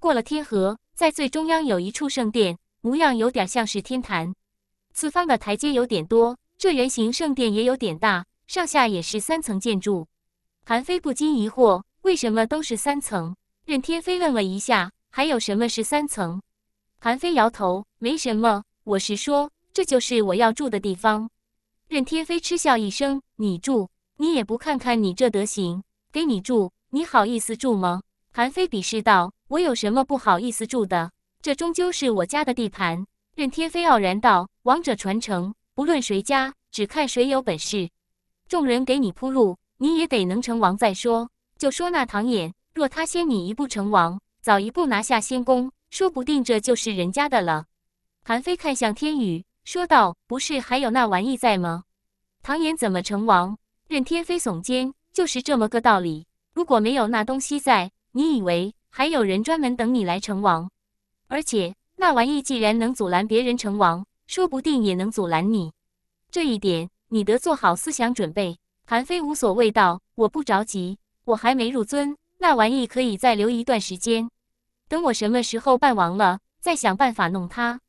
过了天河，在最中央有一处圣殿，模样有点像是天坛。此方的台阶有点多，这圆形圣殿也有点大，上下也是三层建筑。韩非不禁疑惑：为什么都是三层？任天飞愣了一下，还有什么是三层？韩非摇头，没什么。我是说，这就是我要住的地方。任天飞嗤笑一声：你住。你也不看看你这德行，给你住，你好意思住吗？韩非鄙视道：“我有什么不好意思住的？这终究是我家的地盘。”任天飞傲然道：“王者传承，不论谁家，只看谁有本事。众人给你铺路，你也得能成王再说。就说那唐衍，若他先你一步成王，早一步拿下仙宫，说不定这就是人家的了。”韩非看向天宇，说道：“不是还有那玩意在吗？唐衍怎么成王？”任天飞耸肩，就是这么个道理。如果没有那东西在，你以为还有人专门等你来成王？而且那玩意既然能阻拦别人成王，说不定也能阻拦你。这一点你得做好思想准备。韩非无所谓道：“我不着急，我还没入尊，那玩意可以再留一段时间。等我什么时候办完了，再想办法弄它。”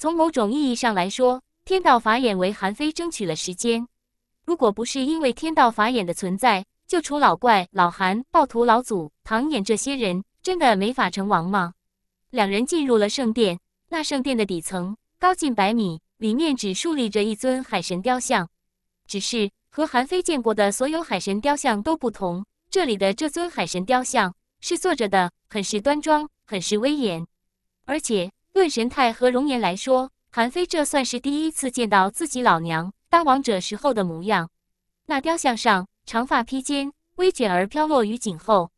从某种意义上来说，天道法眼为韩非争取了时间。如果不是因为天道法眼的存在，就除老怪、老韩、暴徒老祖、唐眼这些人，真的没法成王吗？两人进入了圣殿，那圣殿的底层高近百米，里面只竖立着一尊海神雕像。只是和韩非见过的所有海神雕像都不同，这里的这尊海神雕像是坐着的，很是端庄，很是威严。而且论神态和容颜来说，韩非这算是第一次见到自己老娘。当王者时候的模样，那雕像上长发披肩，微卷而飘落于颈后。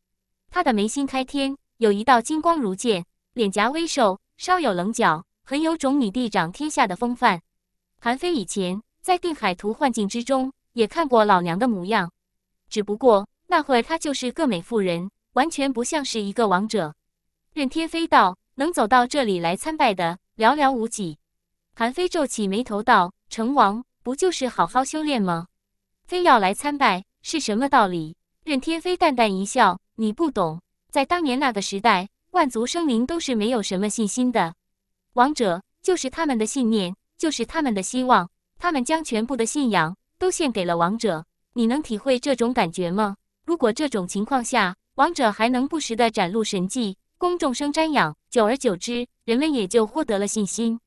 他的眉心开天，有一道金光如剑，脸颊微瘦，稍有棱角，很有种女帝掌天下的风范。韩非以前在定海图幻境之中也看过老娘的模样，只不过那会儿她就是个美妇人，完全不像是一个王者。任天飞道：“能走到这里来参拜的，寥寥无几。”韩非皱起眉头道：“成王。”不就是好好修炼吗？非要来参拜是什么道理？任天飞淡淡一笑：“你不懂，在当年那个时代，万族生灵都是没有什么信心的。王者就是他们的信念，就是他们的希望，他们将全部的信仰都献给了王者。你能体会这种感觉吗？如果这种情况下，王者还能不时的展露神迹，供众生瞻仰，久而久之，人们也就获得了信心。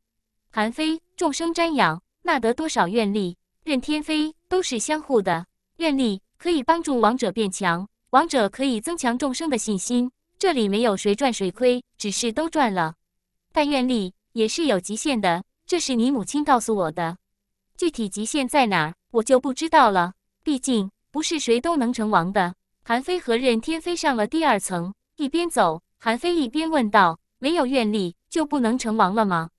韩非，众生瞻仰。”那得多少愿力？任天飞都是相互的，愿力可以帮助王者变强，王者可以增强众生的信心。这里没有谁赚谁亏，只是都赚了。但愿力也是有极限的，这是你母亲告诉我的。具体极限在哪儿，我就不知道了。毕竟不是谁都能成王的。韩非和任天飞上了第二层，一边走，韩非一边问道：“没有愿力就不能成王了吗？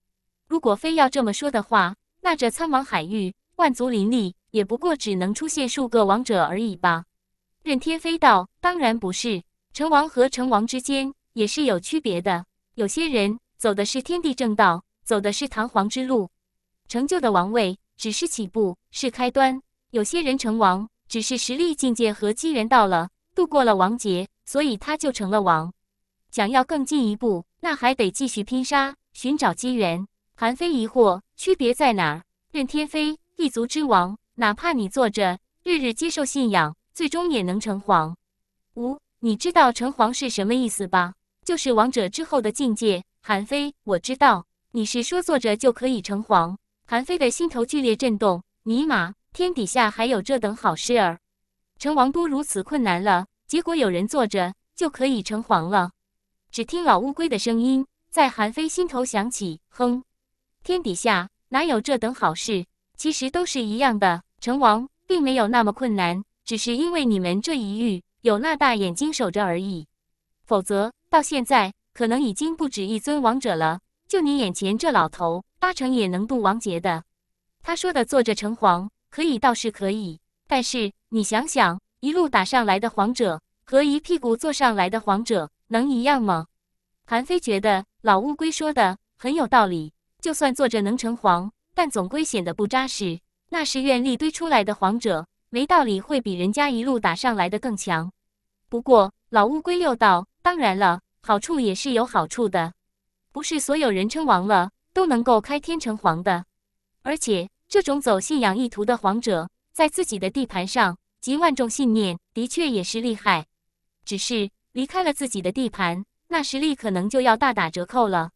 如果非要这么说的话。”那这苍茫海域，万族林立，也不过只能出现数个王者而已吧？任天飞道：“当然不是，成王和成王之间也是有区别的。有些人走的是天地正道，走的是堂皇之路，成就的王位只是起步，是开端。有些人成王只是实力境界和机缘到了，度过了王劫，所以他就成了王。想要更进一步，那还得继续拼杀，寻找机缘。”韩非疑惑。区别在哪？任天飞，一族之王，哪怕你坐着，日日接受信仰，最终也能成皇。五，你知道成皇是什么意思吧？就是王者之后的境界。韩非，我知道，你是说坐着就可以成皇。韩非的心头剧烈震动，尼玛，天底下还有这等好事儿？成王都如此困难了，结果有人坐着就可以成皇了。只听老乌龟的声音在韩非心头响起，哼。天底下哪有这等好事？其实都是一样的，成王并没有那么困难，只是因为你们这一遇有那大眼睛守着而已。否则到现在，可能已经不止一尊王者了。就你眼前这老头，八成也能渡王劫的。他说的坐着成皇，可以，倒是可以。但是你想想，一路打上来的皇者和一屁股坐上来的皇者，能一样吗？韩非觉得老乌龟说的很有道理。就算坐着能成皇，但总归显得不扎实。那是愿力堆出来的皇者，没道理会比人家一路打上来的更强。不过老乌龟又道：“当然了，好处也是有好处的。不是所有人称王了都能够开天成皇的。而且这种走信仰意图的皇者，在自己的地盘上集万众信念，的确也是厉害。只是离开了自己的地盘，那实力可能就要大打折扣了。”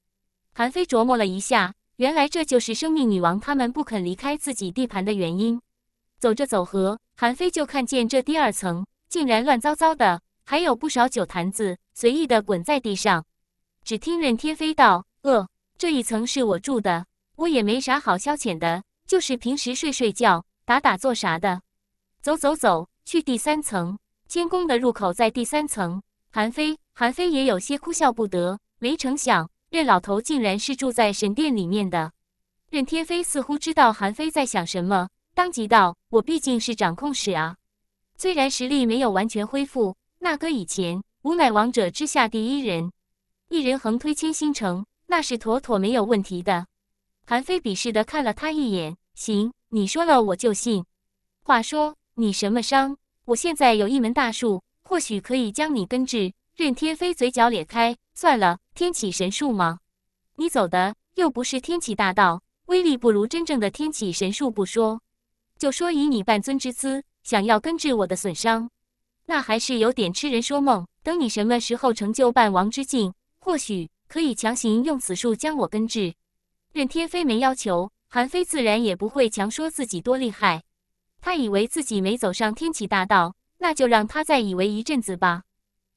韩非琢磨了一下，原来这就是生命女王他们不肯离开自己地盘的原因。走着走着，韩非就看见这第二层竟然乱糟糟的，还有不少酒坛子随意的滚在地上。只听任天飞道：“呃，这一层是我住的，我也没啥好消遣的，就是平时睡睡觉、打打坐啥的。”走走走，去第三层。监宫的入口在第三层。韩非，韩非也有些哭笑不得。没成想。任老头竟然是住在神殿里面的。任天飞似乎知道韩非在想什么，当即道：“我毕竟是掌控使啊，虽然实力没有完全恢复，那哥以前吾乃王者之下第一人，一人横推千星城，那是妥妥没有问题的。”韩非鄙视的看了他一眼：“行，你说了我就信。话说你什么伤？我现在有一门大术，或许可以将你根治。”任天飞嘴角咧开：“算了。”天启神术吗？你走的又不是天启大道，威力不如真正的天启神术不说，就说以你半尊之姿，想要根治我的损伤，那还是有点痴人说梦。等你什么时候成就半王之境，或许可以强行用此术将我根治。任天飞没要求，韩非自然也不会强说自己多厉害。他以为自己没走上天启大道，那就让他再以为一阵子吧。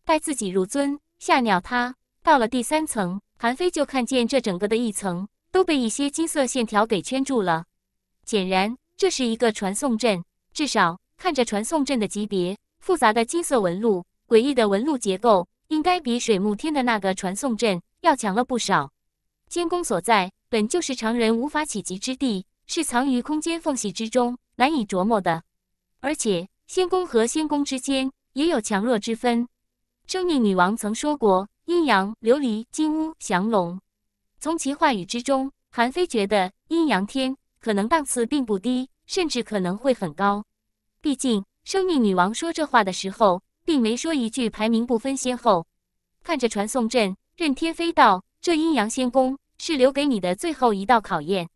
待自己入尊，吓尿他。到了第三层，韩非就看见这整个的一层都被一些金色线条给圈住了。显然，这是一个传送阵。至少看着传送阵的级别，复杂的金色纹路，诡异的纹路结构，应该比水木天的那个传送阵要强了不少。仙宫所在，本就是常人无法企及之地，是藏于空间缝隙之中，难以琢磨的。而且，仙宫和仙宫之间也有强弱之分。生命女王曾说过。阴阳琉璃金乌降龙，从其话语之中，韩非觉得阴阳天可能档次并不低，甚至可能会很高。毕竟生命女王说这话的时候，并没说一句排名不分先后。看着传送阵，任天飞道：“这阴阳仙宫是留给你的最后一道考验，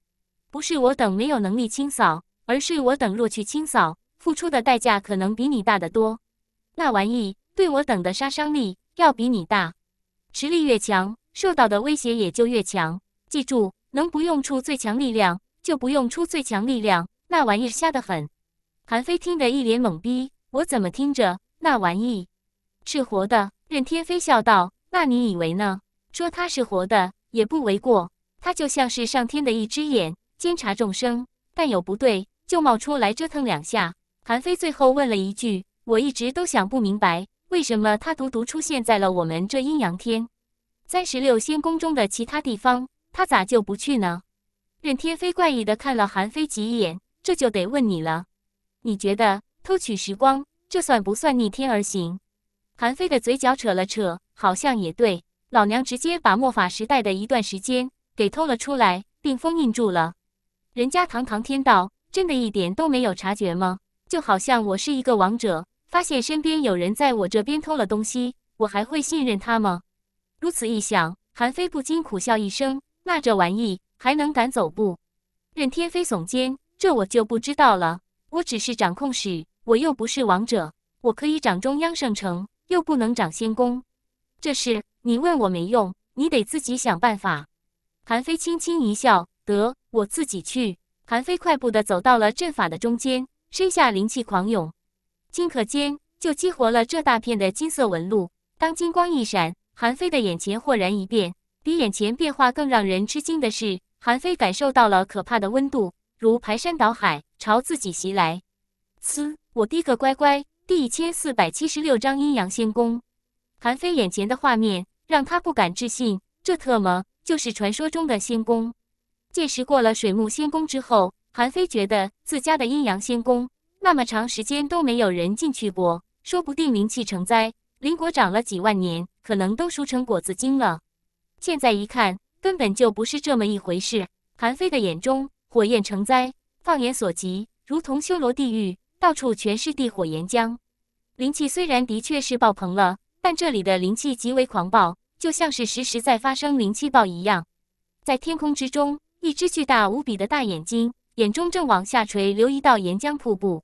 不是我等没有能力清扫，而是我等若去清扫，付出的代价可能比你大得多。那玩意对我等的杀伤力要比你大。”实力越强，受到的威胁也就越强。记住，能不用出最强力量，就不用出最强力量。那玩意瞎得很。韩非听得一脸懵逼，我怎么听着那玩意是活的？任天飞笑道：“那你以为呢？说他是活的，也不为过。他就像是上天的一只眼，监察众生，但有不对，就冒出来折腾两下。”韩非最后问了一句：“我一直都想不明白。”为什么他独独出现在了我们这阴阳天三十六仙宫中的其他地方？他咋就不去呢？任天飞怪异的看了韩非几眼，这就得问你了。你觉得偷取时光，这算不算逆天而行？韩非的嘴角扯了扯，好像也对。老娘直接把末法时代的一段时间给偷了出来，并封印住了。人家堂堂天道，真的一点都没有察觉吗？就好像我是一个王者。发现身边有人在我这边偷了东西，我还会信任他吗？如此一想，韩非不禁苦笑一声。那这玩意还能赶走不？任天飞耸肩：“这我就不知道了。我只是掌控使，我又不是王者。我可以掌中央圣城，又不能掌仙宫。这事你问我没用，你得自己想办法。”韩非轻轻一笑：“得，我自己去。”韩非快步地走到了阵法的中间，身下灵气狂涌。顷刻间就激活了这大片的金色纹路。当金光一闪，韩非的眼前豁然一变。比眼前变化更让人吃惊的是，韩非感受到了可怕的温度，如排山倒海朝自己袭来。嘶！我滴个乖乖！第一千四百七十六章阴阳仙宫。韩非眼前的画面让他不敢置信，这特么就是传说中的仙宫。见识过了水木仙宫之后，韩非觉得自家的阴阳仙宫。那么长时间都没有人进去过，说不定灵气成灾，林果长了几万年，可能都熟成果子精了。现在一看，根本就不是这么一回事。韩非的眼中，火焰成灾，放眼所及，如同修罗地狱，到处全是地火岩浆。灵气虽然的确是爆棚了，但这里的灵气极为狂暴，就像是时时在发生灵气暴一样。在天空之中，一只巨大无比的大眼睛，眼中正往下垂流一道岩浆瀑布。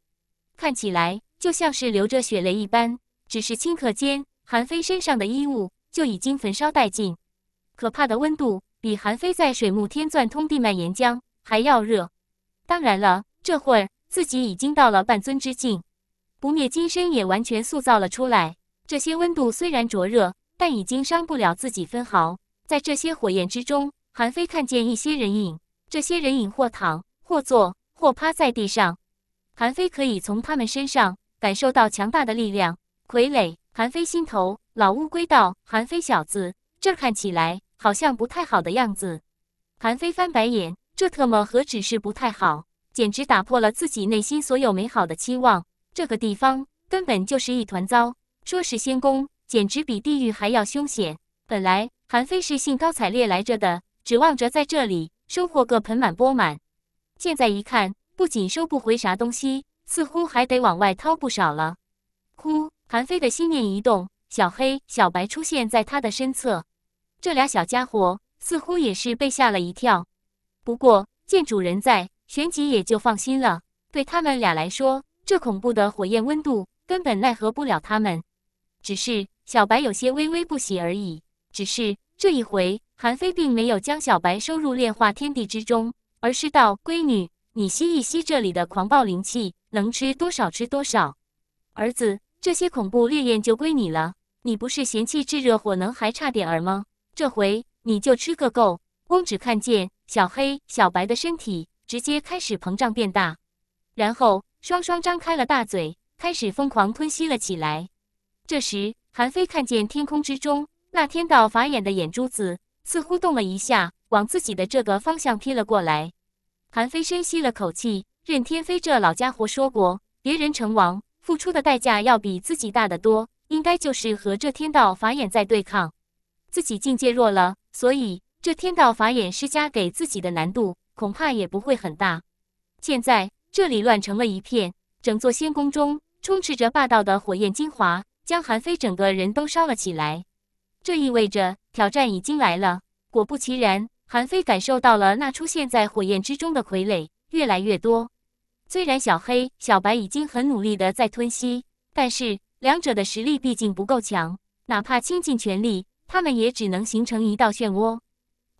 看起来就像是流着血泪一般，只是顷刻间，韩非身上的衣物就已经焚烧殆尽。可怕的温度比韩非在水木天钻通地脉岩浆还要热。当然了，这会儿自己已经到了半尊之境，不灭金身也完全塑造了出来。这些温度虽然灼热，但已经伤不了自己分毫。在这些火焰之中，韩非看见一些人影，这些人影或躺或坐或趴在地上。韩非可以从他们身上感受到强大的力量。傀儡，韩非心头老乌龟道：“韩非小子，这看起来好像不太好的样子。”韩非翻白眼，这特么何止是不太好，简直打破了自己内心所有美好的期望。这个地方根本就是一团糟，说是仙宫，简直比地狱还要凶险。本来韩非是兴高采烈来着的，指望着在这里收获个盆满钵满，现在一看。不仅收不回啥东西，似乎还得往外掏不少了。呼，韩非的心念一动，小黑、小白出现在他的身侧。这俩小家伙似乎也是被吓了一跳，不过见主人在，旋即也就放心了。对他们俩来说，这恐怖的火焰温度根本奈何不了他们，只是小白有些微微不喜而已。只是这一回，韩非并没有将小白收入炼化天地之中，而是道：“闺女。”你吸一吸这里的狂暴灵气，能吃多少吃多少。儿子，这些恐怖烈焰就归你了。你不是嫌弃炙热火能还差点儿吗？这回你就吃个够。光只看见小黑、小白的身体直接开始膨胀变大，然后双双张开了大嘴，开始疯狂吞吸了起来。这时，韩非看见天空之中那天道法眼的眼珠子似乎动了一下，往自己的这个方向劈了过来。韩非深吸了口气，任天飞这老家伙说过，别人成王付出的代价要比自己大得多，应该就是和这天道法眼在对抗。自己境界弱了，所以这天道法眼施加给自己的难度恐怕也不会很大。现在这里乱成了一片，整座仙宫中充斥着霸道的火焰精华，将韩非整个人都烧了起来。这意味着挑战已经来了。果不其然。韩非感受到了那出现在火焰之中的傀儡越来越多。虽然小黑、小白已经很努力的在吞吸，但是两者的实力毕竟不够强，哪怕倾尽全力，他们也只能形成一道漩涡。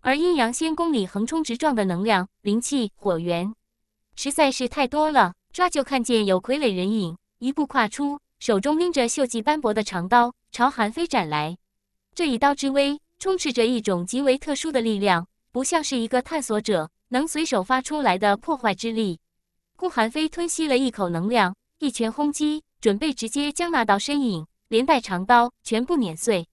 而阴阳仙宫里横冲直撞的能量、灵气、火源，实在是太多了。抓就看见有傀儡人影一步跨出，手中拎着锈迹斑驳的长刀朝韩非斩来。这一刀之威，充斥着一种极为特殊的力量。不像是一个探索者能随手发出来的破坏之力。顾寒飞吞吸了一口能量，一拳轰击，准备直接将那道身影连带长刀全部碾碎。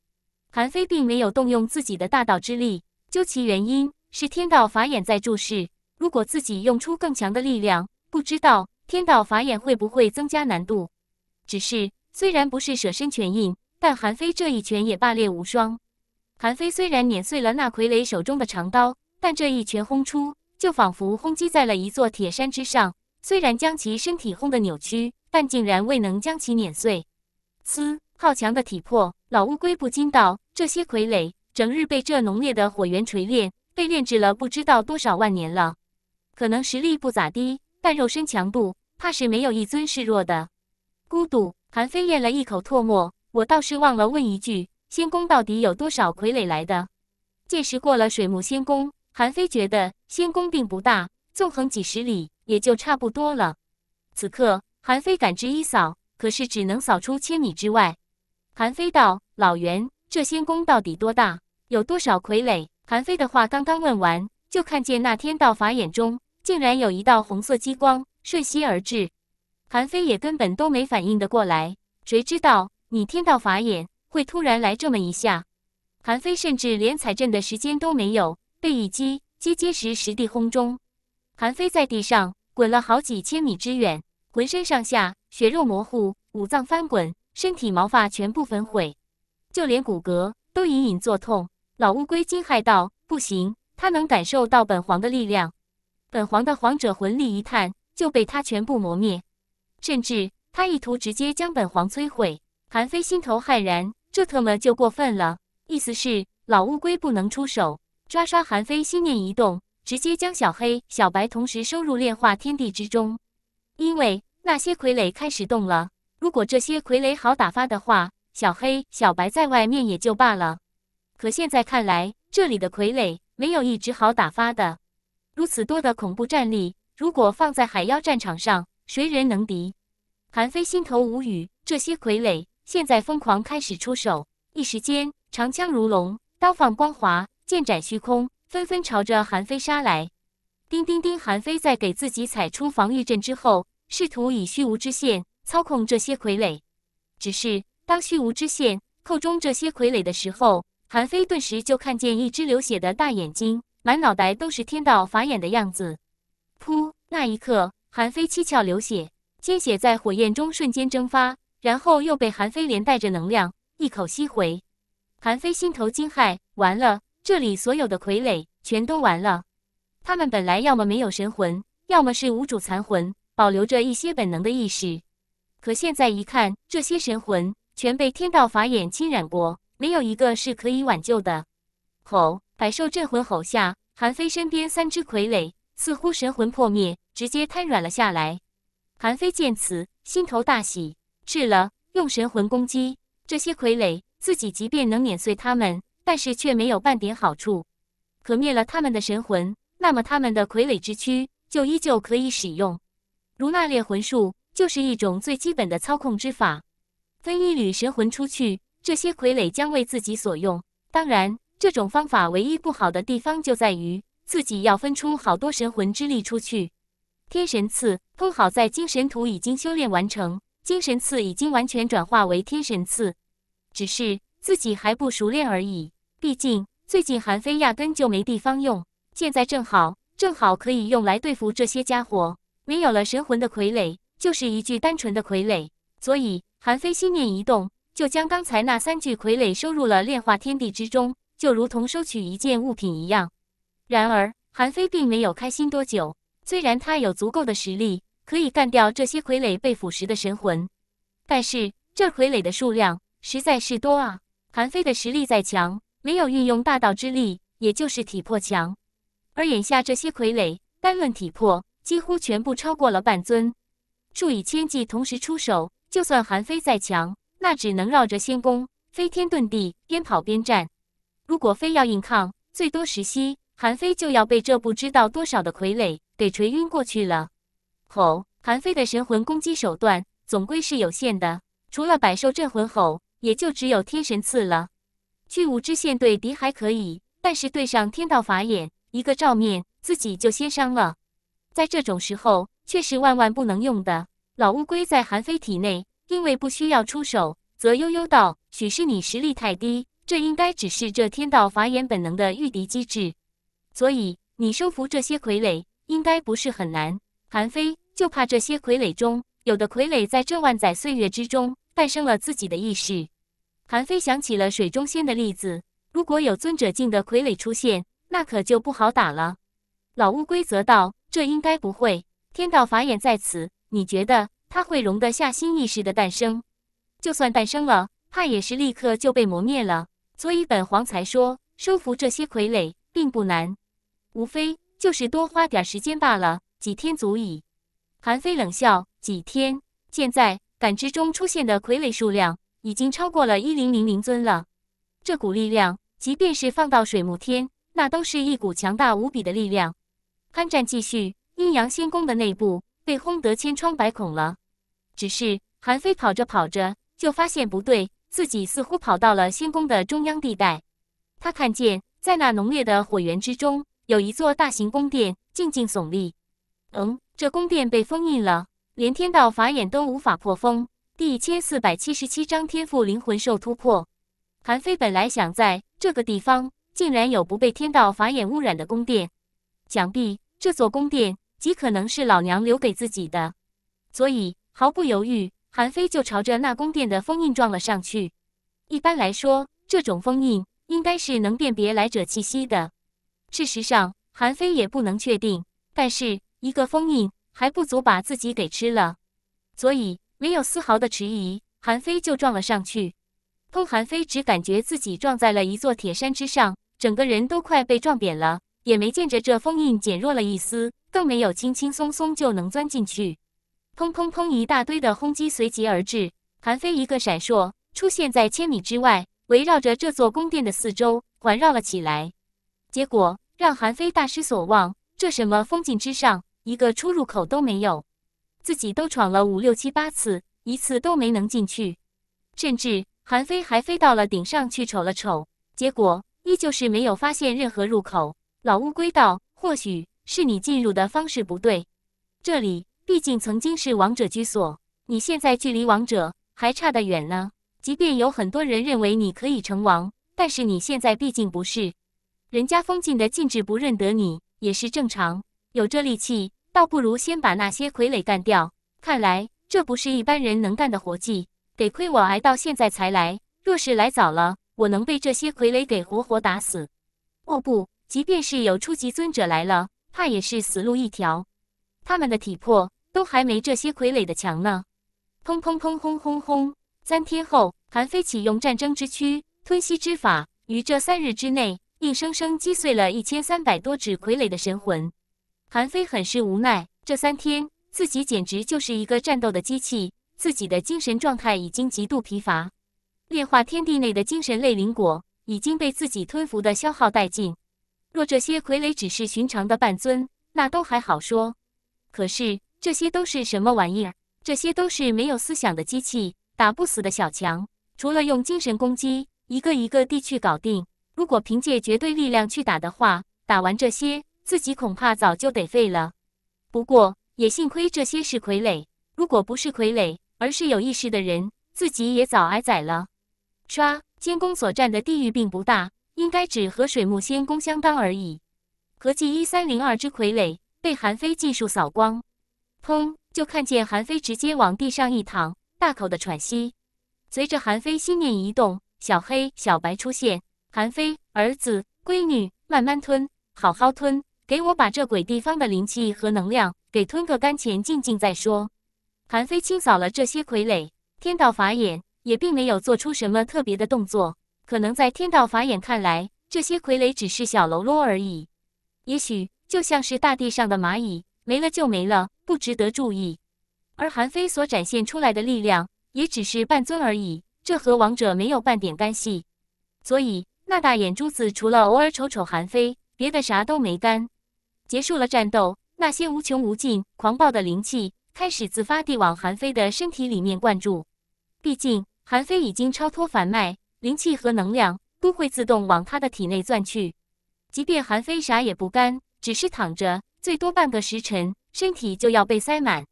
韩非并没有动用自己的大道之力，究其原因，是天道法眼在注视。如果自己用出更强的力量，不知道天道法眼会不会增加难度。只是虽然不是舍身全印，但韩非这一拳也霸裂无双。韩非虽然碾碎了那傀儡手中的长刀，但这一拳轰出，就仿佛轰击在了一座铁山之上。虽然将其身体轰得扭曲，但竟然未能将其碾碎。嘶，好强的体魄！老乌龟不禁道：“这些傀儡整日被这浓烈的火源锤炼，被炼制了不知道多少万年了，可能实力不咋地，但肉身强度怕是没有一尊示弱的。”孤独，韩非咽了一口唾沫，我倒是忘了问一句。仙宫到底有多少傀儡来的？届时过了水木仙宫，韩非觉得仙宫并不大，纵横几十里也就差不多了。此刻韩非感知一扫，可是只能扫出千米之外。韩非道：“老袁，这仙宫到底多大？有多少傀儡？”韩非的话刚刚问完，就看见那天道法眼中竟然有一道红色激光瞬息而至，韩非也根本都没反应的过来。谁知道你天道法眼？会突然来这么一下，韩非甚至连踩阵的时间都没有，被一击结结实实地轰中。韩非在地上滚了好几千米之远，浑身上下血肉模糊，五脏翻滚，身体毛发全部焚毁，就连骨骼都隐隐作痛。老乌龟惊骇道：“不行，他能感受到本皇的力量，本皇的皇者魂力一探就被他全部磨灭，甚至他意图直接将本皇摧毁。”韩非心头骇然。这特么就过分了！意思是老乌龟不能出手，抓刷韩非心念一动，直接将小黑、小白同时收入炼化天地之中。因为那些傀儡开始动了。如果这些傀儡好打发的话，小黑、小白在外面也就罢了。可现在看来，这里的傀儡没有一只好打发的。如此多的恐怖战力，如果放在海妖战场上，谁人能敌？韩非心头无语，这些傀儡。现在疯狂开始出手，一时间长枪如龙，刀放光滑，剑斩虚空，纷纷朝着韩非杀来。叮叮叮！韩非在给自己踩出防御阵之后，试图以虚无之线操控这些傀儡。只是当虚无之线扣中这些傀儡的时候，韩非顿时就看见一只流血的大眼睛，满脑袋都是天道法眼的样子。噗！那一刻，韩非七窍流血，鲜血在火焰中瞬间蒸发。然后又被韩非连带着能量一口吸回，韩非心头惊骇，完了，这里所有的傀儡全都完了。他们本来要么没有神魂，要么是无主残魂，保留着一些本能的意识，可现在一看，这些神魂全被天道法眼侵染过，没有一个是可以挽救的。吼！百兽镇魂吼下，韩非身边三只傀儡似乎神魂破灭，直接瘫软了下来。韩非见此，心头大喜。是了，用神魂攻击这些傀儡，自己即便能碾碎他们，但是却没有半点好处。可灭了他们的神魂，那么他们的傀儡之躯就依旧可以使用。如那猎魂术，就是一种最基本的操控之法，分一缕神魂出去，这些傀儡将为自己所用。当然，这种方法唯一不好的地方就在于自己要分出好多神魂之力出去。天神赐通好在精神图已经修炼完成。精神刺已经完全转化为天神刺，只是自己还不熟练而已。毕竟最近韩非压根就没地方用，现在正好，正好可以用来对付这些家伙。没有了神魂的傀儡，就是一具单纯的傀儡。所以韩非心念一动，就将刚才那三具傀儡收入了炼化天地之中，就如同收取一件物品一样。然而韩非并没有开心多久，虽然他有足够的实力。可以干掉这些傀儡被腐蚀的神魂，但是这傀儡的数量实在是多啊！韩非的实力再强，没有运用大道之力，也就是体魄强。而眼下这些傀儡，单论体魄，几乎全部超过了半尊。数以千计同时出手，就算韩非再强，那只能绕着仙宫飞天遁地，边跑边战。如果非要硬抗，最多十息，韩非就要被这不知道多少的傀儡给锤晕过去了。吼！韩非的神魂攻击手段总归是有限的，除了百兽镇魂吼，也就只有天神刺了。巨武之线对敌还可以，但是对上天道法眼，一个照面自己就先伤了。在这种时候，却是万万不能用的。老乌龟在韩非体内，因为不需要出手，则悠悠道：“许是你实力太低，这应该只是这天道法眼本能的御敌机制，所以你收服这些傀儡应该不是很难。”韩非。就怕这些傀儡中，有的傀儡在这万载岁月之中诞生了自己的意识。韩非想起了水中仙的例子，如果有尊者境的傀儡出现，那可就不好打了。老乌龟则道：“这应该不会，天道法眼在此，你觉得他会容得下新意识的诞生？就算诞生了，怕也是立刻就被磨灭了。所以本皇才说，收服这些傀儡并不难，无非就是多花点时间罢了，几天足矣。”韩非冷笑：“几天？现在感知中出现的傀儡数量已经超过了一零零零尊了。这股力量，即便是放到水木天，那都是一股强大无比的力量。”酣战继续，阴阳仙宫的内部被轰得千疮百孔了。只是韩非跑着跑着就发现不对，自己似乎跑到了仙宫的中央地带。他看见，在那浓烈的火源之中，有一座大型宫殿静静耸立。嗯。这宫殿被封印了，连天道法眼都无法破封。第一千四百七十七章天赋灵魂兽突破。韩非本来想在这个地方，竟然有不被天道法眼污染的宫殿，想必这座宫殿极可能是老娘留给自己的，所以毫不犹豫，韩非就朝着那宫殿的封印撞了上去。一般来说，这种封印应该是能辨别来者气息的。事实上，韩非也不能确定，但是。一个封印还不足把自己给吃了，所以没有丝毫的迟疑，韩非就撞了上去。砰！韩非只感觉自己撞在了一座铁山之上，整个人都快被撞扁了，也没见着这封印减弱了一丝，更没有轻轻松松就能钻进去。砰砰砰！一大堆的轰击随即而至，韩非一个闪烁，出现在千米之外，围绕着这座宫殿的四周环绕了起来。结果让韩非大失所望，这什么封景之上？一个出入口都没有，自己都闯了五六七八次，一次都没能进去。甚至韩非还飞到了顶上去瞅了瞅，结果依旧是没有发现任何入口。老乌龟道：“或许是你进入的方式不对。这里毕竟曾经是王者居所，你现在距离王者还差得远呢。即便有很多人认为你可以成王，但是你现在毕竟不是人家封禁的禁止，不认得你也是正常。有这力气倒不如先把那些傀儡干掉。看来这不是一般人能干的活计。得亏我挨到现在才来，若是来早了，我能被这些傀儡给活活打死。哦不，即便是有初级尊者来了，怕也是死路一条。他们的体魄都还没这些傀儡的强呢。砰砰砰，轰轰轰！三天后，韩非启用战争之躯、吞噬之法，于这三日之内，硬生生击碎了一千三百多只傀儡的神魂。韩非很是无奈，这三天自己简直就是一个战斗的机器，自己的精神状态已经极度疲乏。炼化天地内的精神类灵果已经被自己吞服的消耗殆尽。若这些傀儡只是寻常的半尊，那都还好说。可是这些都是什么玩意儿？这些都是没有思想的机器，打不死的小强。除了用精神攻击，一个一个地去搞定。如果凭借绝对力量去打的话，打完这些。自己恐怕早就得废了，不过也幸亏这些是傀儡，如果不是傀儡，而是有意识的人，自己也早挨宰了。刷，仙宫所占的地域并不大，应该只和水木仙宫相当而已。合计一三零二只傀儡被韩非尽数扫光，砰！就看见韩非直接往地上一躺，大口的喘息。随着韩非心念一动，小黑、小白出现。韩非，儿子、闺女，慢慢吞，好好吞。给我把这鬼地方的灵气和能量给吞个干干净净再说。韩非清扫了这些傀儡，天道法眼也并没有做出什么特别的动作。可能在天道法眼看来，这些傀儡只是小喽啰而已。也许就像是大地上的蚂蚁，没了就没了，不值得注意。而韩非所展现出来的力量，也只是半尊而已，这和王者没有半点干系。所以那大眼珠子除了偶尔瞅瞅韩非，别的啥都没干。结束了战斗，那些无穷无尽、狂暴的灵气开始自发地往韩非的身体里面灌注。毕竟，韩非已经超脱凡脉，灵气和能量都会自动往他的体内钻去。即便韩非啥也不干，只是躺着，最多半个时辰，身体就要被塞满。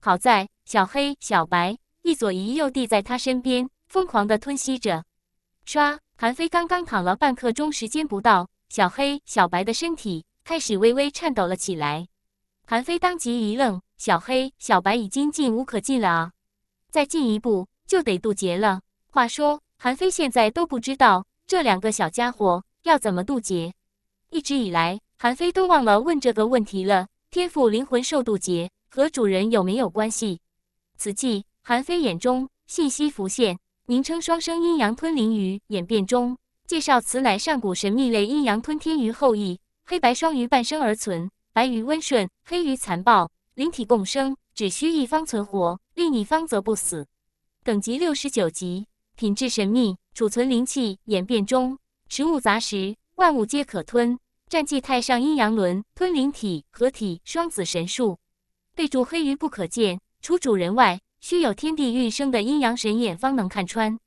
好在小黑、小白一左一右地在他身边疯狂地吞吸着。唰，韩非刚刚躺了半刻钟，时间不到，小黑、小白的身体。开始微微颤抖了起来，韩非当即一愣：“小黑、小白已经进无可进了啊，再进一步就得渡劫了。”话说，韩非现在都不知道这两个小家伙要怎么渡劫。一直以来，韩非都忘了问这个问题了：天赋灵魂受渡劫和主人有没有关系？此际，韩非眼中信息浮现，名称“双生阴阳吞灵鱼”演变中，介绍此乃上古神秘类阴阳吞天鱼后裔。黑白双鱼半生而存，白鱼温顺，黑鱼残暴，灵体共生，只需一方存活，另一方则不死。等级六十九级，品质神秘，储存灵气，演变中。食物杂食，万物皆可吞。战绩太上阴阳轮，吞灵体合体双子神术。备注：黑鱼不可见，除主人外，需有天地运生的阴阳神眼方能看穿。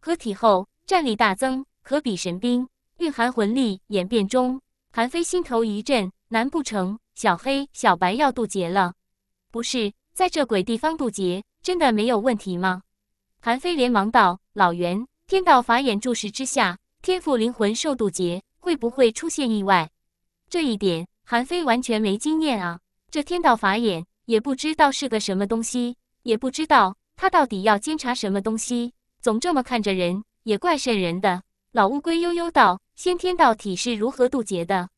合体后战力大增，可比神兵，蕴含魂力，演变中。韩非心头一震，难不成小黑、小白要渡劫了？不是在这鬼地方渡劫，真的没有问题吗？韩非连忙道：“老袁，天道法眼注视之下，天赋灵魂受渡劫，会不会出现意外？这一点韩非完全没经验啊！这天道法眼也不知道是个什么东西，也不知道他到底要监察什么东西，总这么看着人，也怪渗人的。”老乌龟悠悠道。先天道体是如何渡劫的？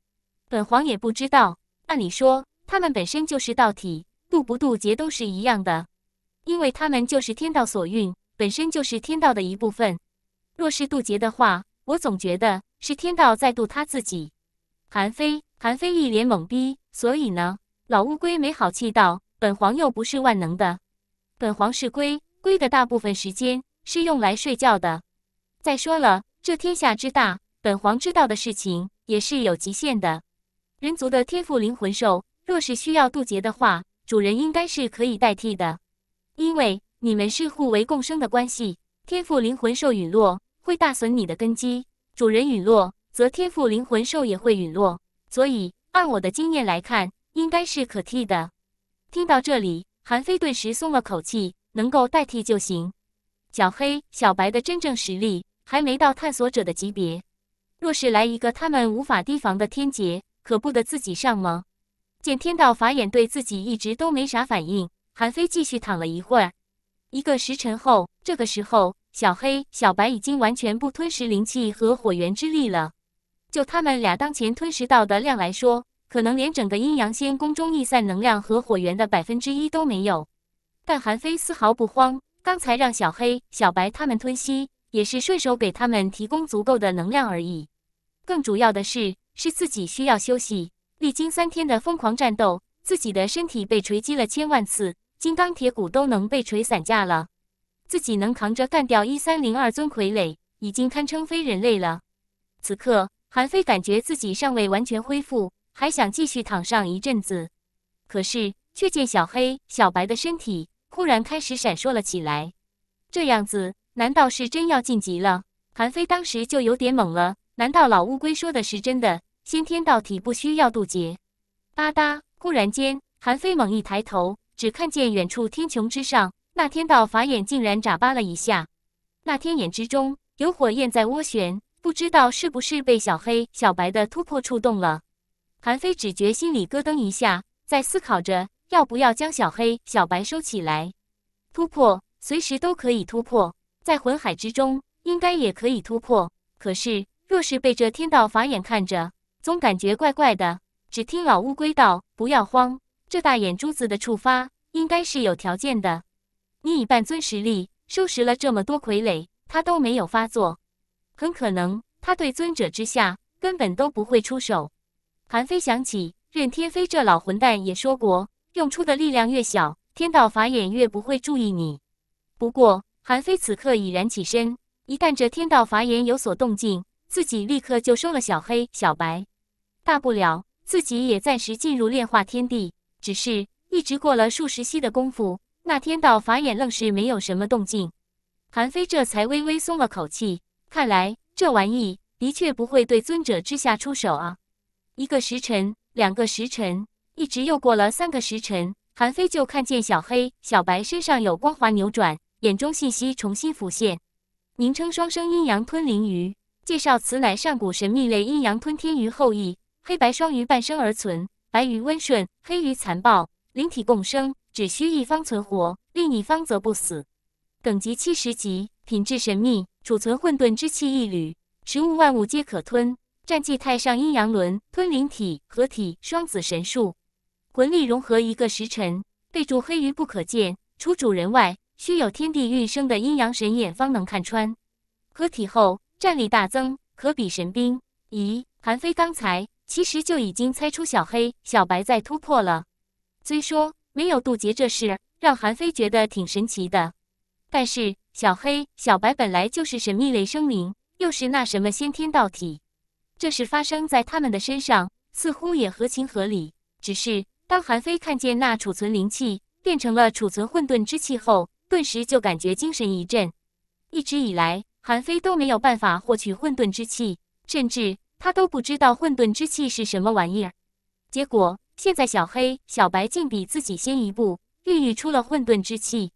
本皇也不知道。按理说，他们本身就是道体，渡不渡劫都是一样的，因为他们就是天道所运，本身就是天道的一部分。若是渡劫的话，我总觉得是天道在渡他自己。韩非，韩非一脸懵逼。所以呢？老乌龟没好气道：“本皇又不是万能的，本皇是龟，龟的大部分时间是用来睡觉的。再说了，这天下之大。”本皇知道的事情也是有极限的，人族的天赋灵魂兽若是需要渡劫的话，主人应该是可以代替的，因为你们是互为共生的关系，天赋灵魂兽陨落会大损你的根基，主人陨落则天赋灵魂兽也会陨落，所以按我的经验来看，应该是可替的。听到这里，韩非顿时松了口气，能够代替就行。小黑、小白的真正实力还没到探索者的级别。若是来一个他们无法提防的天劫，可不得自己上吗？见天道法眼对自己一直都没啥反应，韩非继续躺了一会儿。一个时辰后，这个时候，小黑、小白已经完全不吞食灵气和火源之力了。就他们俩当前吞食到的量来说，可能连整个阴阳仙宫中逸散能量和火源的百分之一都没有。但韩非丝毫不慌，刚才让小黑、小白他们吞吸。也是顺手给他们提供足够的能量而已。更主要的是，是自己需要休息。历经三天的疯狂战斗，自己的身体被锤击了千万次，金刚铁骨都能被锤散架了。自己能扛着干掉一三零二尊傀儡，已经堪称非人类了。此刻，韩非感觉自己尚未完全恢复，还想继续躺上一阵子。可是，却见小黑、小白的身体忽然开始闪烁了起来，这样子。难道是真要晋级了？韩非当时就有点懵了。难道老乌龟说的是真的？先天道体不需要渡劫？吧嗒！忽然间，韩非猛一抬头，只看见远处天穹之上，那天道法眼竟然眨巴了一下。那天眼之中有火焰在涡旋，不知道是不是被小黑、小白的突破触动了。韩非只觉心里咯噔一下，在思考着要不要将小黑、小白收起来。突破，随时都可以突破。在魂海之中，应该也可以突破。可是，若是被这天道法眼看着，总感觉怪怪的。只听老乌龟道：“不要慌，这大眼珠子的触发应该是有条件的。你以半尊实力收拾了这么多傀儡，他都没有发作，很可能他对尊者之下根本都不会出手。”韩非想起任天飞这老混蛋也说过：“用出的力量越小，天道法眼越不会注意你。”不过。韩非此刻已然起身，一旦这天道法眼有所动静，自己立刻就收了小黑、小白。大不了自己也暂时进入炼化天地。只是一直过了数十息的功夫，那天道法眼愣是没有什么动静。韩非这才微微松了口气，看来这玩意的确不会对尊者之下出手啊。一个时辰、两个时辰，一直又过了三个时辰，韩非就看见小黑、小白身上有光华扭转。眼中信息重新浮现，名称：双生阴阳吞灵鱼。介绍：此乃上古神秘类阴阳吞天鱼后裔，黑白双鱼半生而存，白鱼温顺，黑鱼残暴，灵体共生，只需一方存活，另一方则不死。等级七十级，品质神秘，储存混沌之气一缕，食物万物皆可吞。战绩：太上阴阳轮吞灵体合体双子神术，魂力融合一个时辰。备注：黑鱼不可见，除主人外。须有天地运生的阴阳神眼方能看穿。合体后战力大增，可比神兵。咦，韩非刚才其实就已经猜出小黑小白在突破了。虽说没有渡劫这事，让韩非觉得挺神奇的，但是小黑小白本来就是神秘类生灵，又是那什么先天道体，这事发生在他们的身上，似乎也合情合理。只是当韩非看见那储存灵气变成了储存混沌之气后，顿时就感觉精神一振，一直以来韩非都没有办法获取混沌之气，甚至他都不知道混沌之气是什么玩意儿。结果现在小黑小白竟比自己先一步孕育出了混沌之气。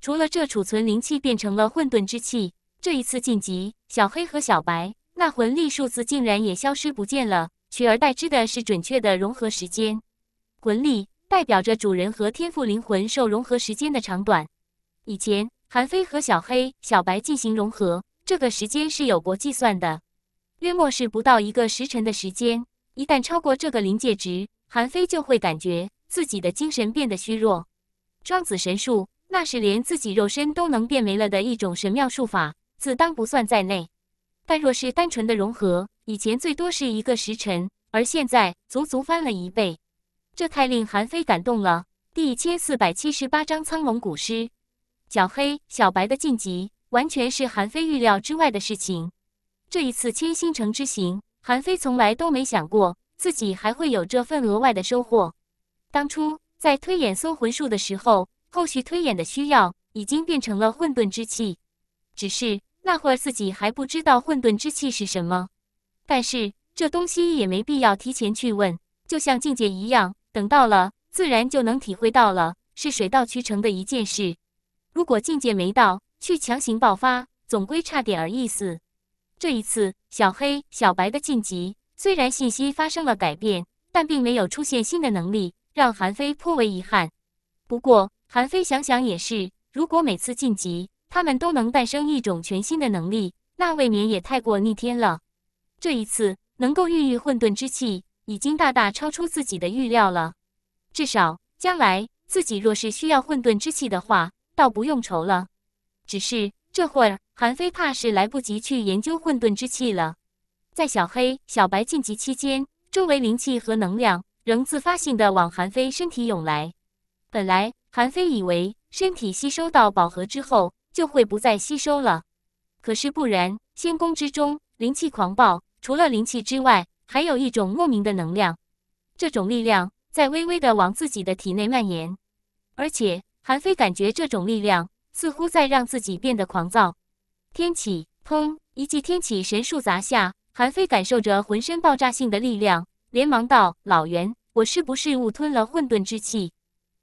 除了这储存灵气变成了混沌之气，这一次晋级，小黑和小白那魂力数字竟然也消失不见了，取而代之的是准确的融合时间。魂力代表着主人和天赋灵魂受融合时间的长短。以前韩非和小黑、小白进行融合，这个时间是有过计算的，约莫是不到一个时辰的时间。一旦超过这个临界值，韩非就会感觉自己的精神变得虚弱。庄子神术那是连自己肉身都能变没了的一种神妙术法，自当不算在内。但若是单纯的融合，以前最多是一个时辰，而现在足足翻了一倍，这太令韩非感动了。第一千四百七十八章苍龙古诗。小黑、小白的晋级完全是韩非预料之外的事情。这一次千星城之行，韩非从来都没想过自己还会有这份额外的收获。当初在推演搜魂术的时候，后续推演的需要已经变成了混沌之气，只是那会儿自己还不知道混沌之气是什么。但是这东西也没必要提前去问，就像境界一样，等到了自然就能体会到了，是水到渠成的一件事。如果境界没到，去强行爆发，总归差点儿意思。这一次，小黑、小白的晋级虽然信息发生了改变，但并没有出现新的能力，让韩非颇为遗憾。不过，韩非想想也是，如果每次晋级他们都能诞生一种全新的能力，那未免也太过逆天了。这一次能够孕育混沌之气，已经大大超出自己的预料了。至少将来自己若是需要混沌之气的话，倒不用愁了，只是这会儿韩非怕是来不及去研究混沌之气了。在小黑、小白晋级期间，周围灵气和能量仍自发性的往韩非身体涌来。本来韩非以为身体吸收到饱和之后就会不再吸收了，可是不然。仙宫之中灵气狂暴，除了灵气之外，还有一种莫名的能量。这种力量在微微的往自己的体内蔓延，而且。韩非感觉这种力量似乎在让自己变得狂躁。天启，砰！一记天启神术砸下，韩非感受着浑身爆炸性的力量，连忙道：“老袁，我是不是误吞了混沌之气？”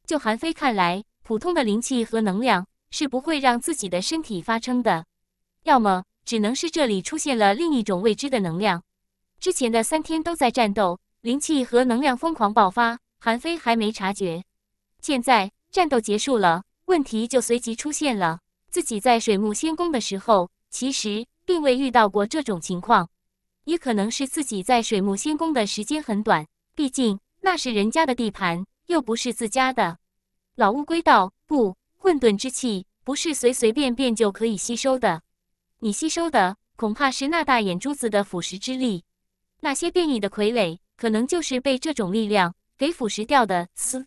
就韩非看来，普通的灵气和能量是不会让自己的身体发生的，要么只能是这里出现了另一种未知的能量。之前的三天都在战斗，灵气和能量疯狂爆发，韩非还没察觉，现在。战斗结束了，问题就随即出现了。自己在水木仙宫的时候，其实并未遇到过这种情况，也可能是自己在水木仙宫的时间很短，毕竟那是人家的地盘，又不是自家的。老乌龟道：“不，混沌之气不是随随便便就可以吸收的，你吸收的恐怕是那大眼珠子的腐蚀之力。那些变异的傀儡，可能就是被这种力量给腐蚀掉的。”嘶，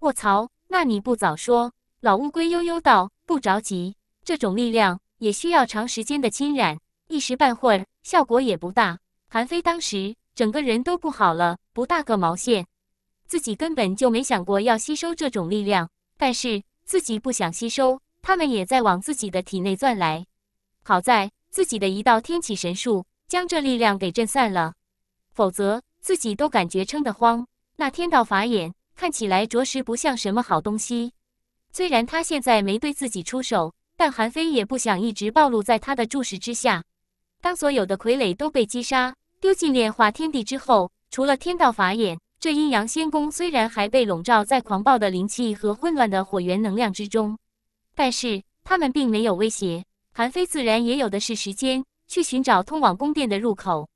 卧槽！那你不早说？老乌龟悠悠道：“不着急，这种力量也需要长时间的侵染，一时半会儿效果也不大。”韩非当时整个人都不好了，不大个毛线，自己根本就没想过要吸收这种力量。但是自己不想吸收，他们也在往自己的体内钻来。好在自己的一道天启神术将这力量给震散了，否则自己都感觉撑得慌。那天道法眼。看起来着实不像什么好东西。虽然他现在没对自己出手，但韩非也不想一直暴露在他的注视之下。当所有的傀儡都被击杀，丢进炼化天地之后，除了天道法眼，这阴阳仙宫虽然还被笼罩在狂暴的灵气和混乱的火源能量之中，但是他们并没有威胁。韩非自然也有的是时间去寻找通往宫殿的入口。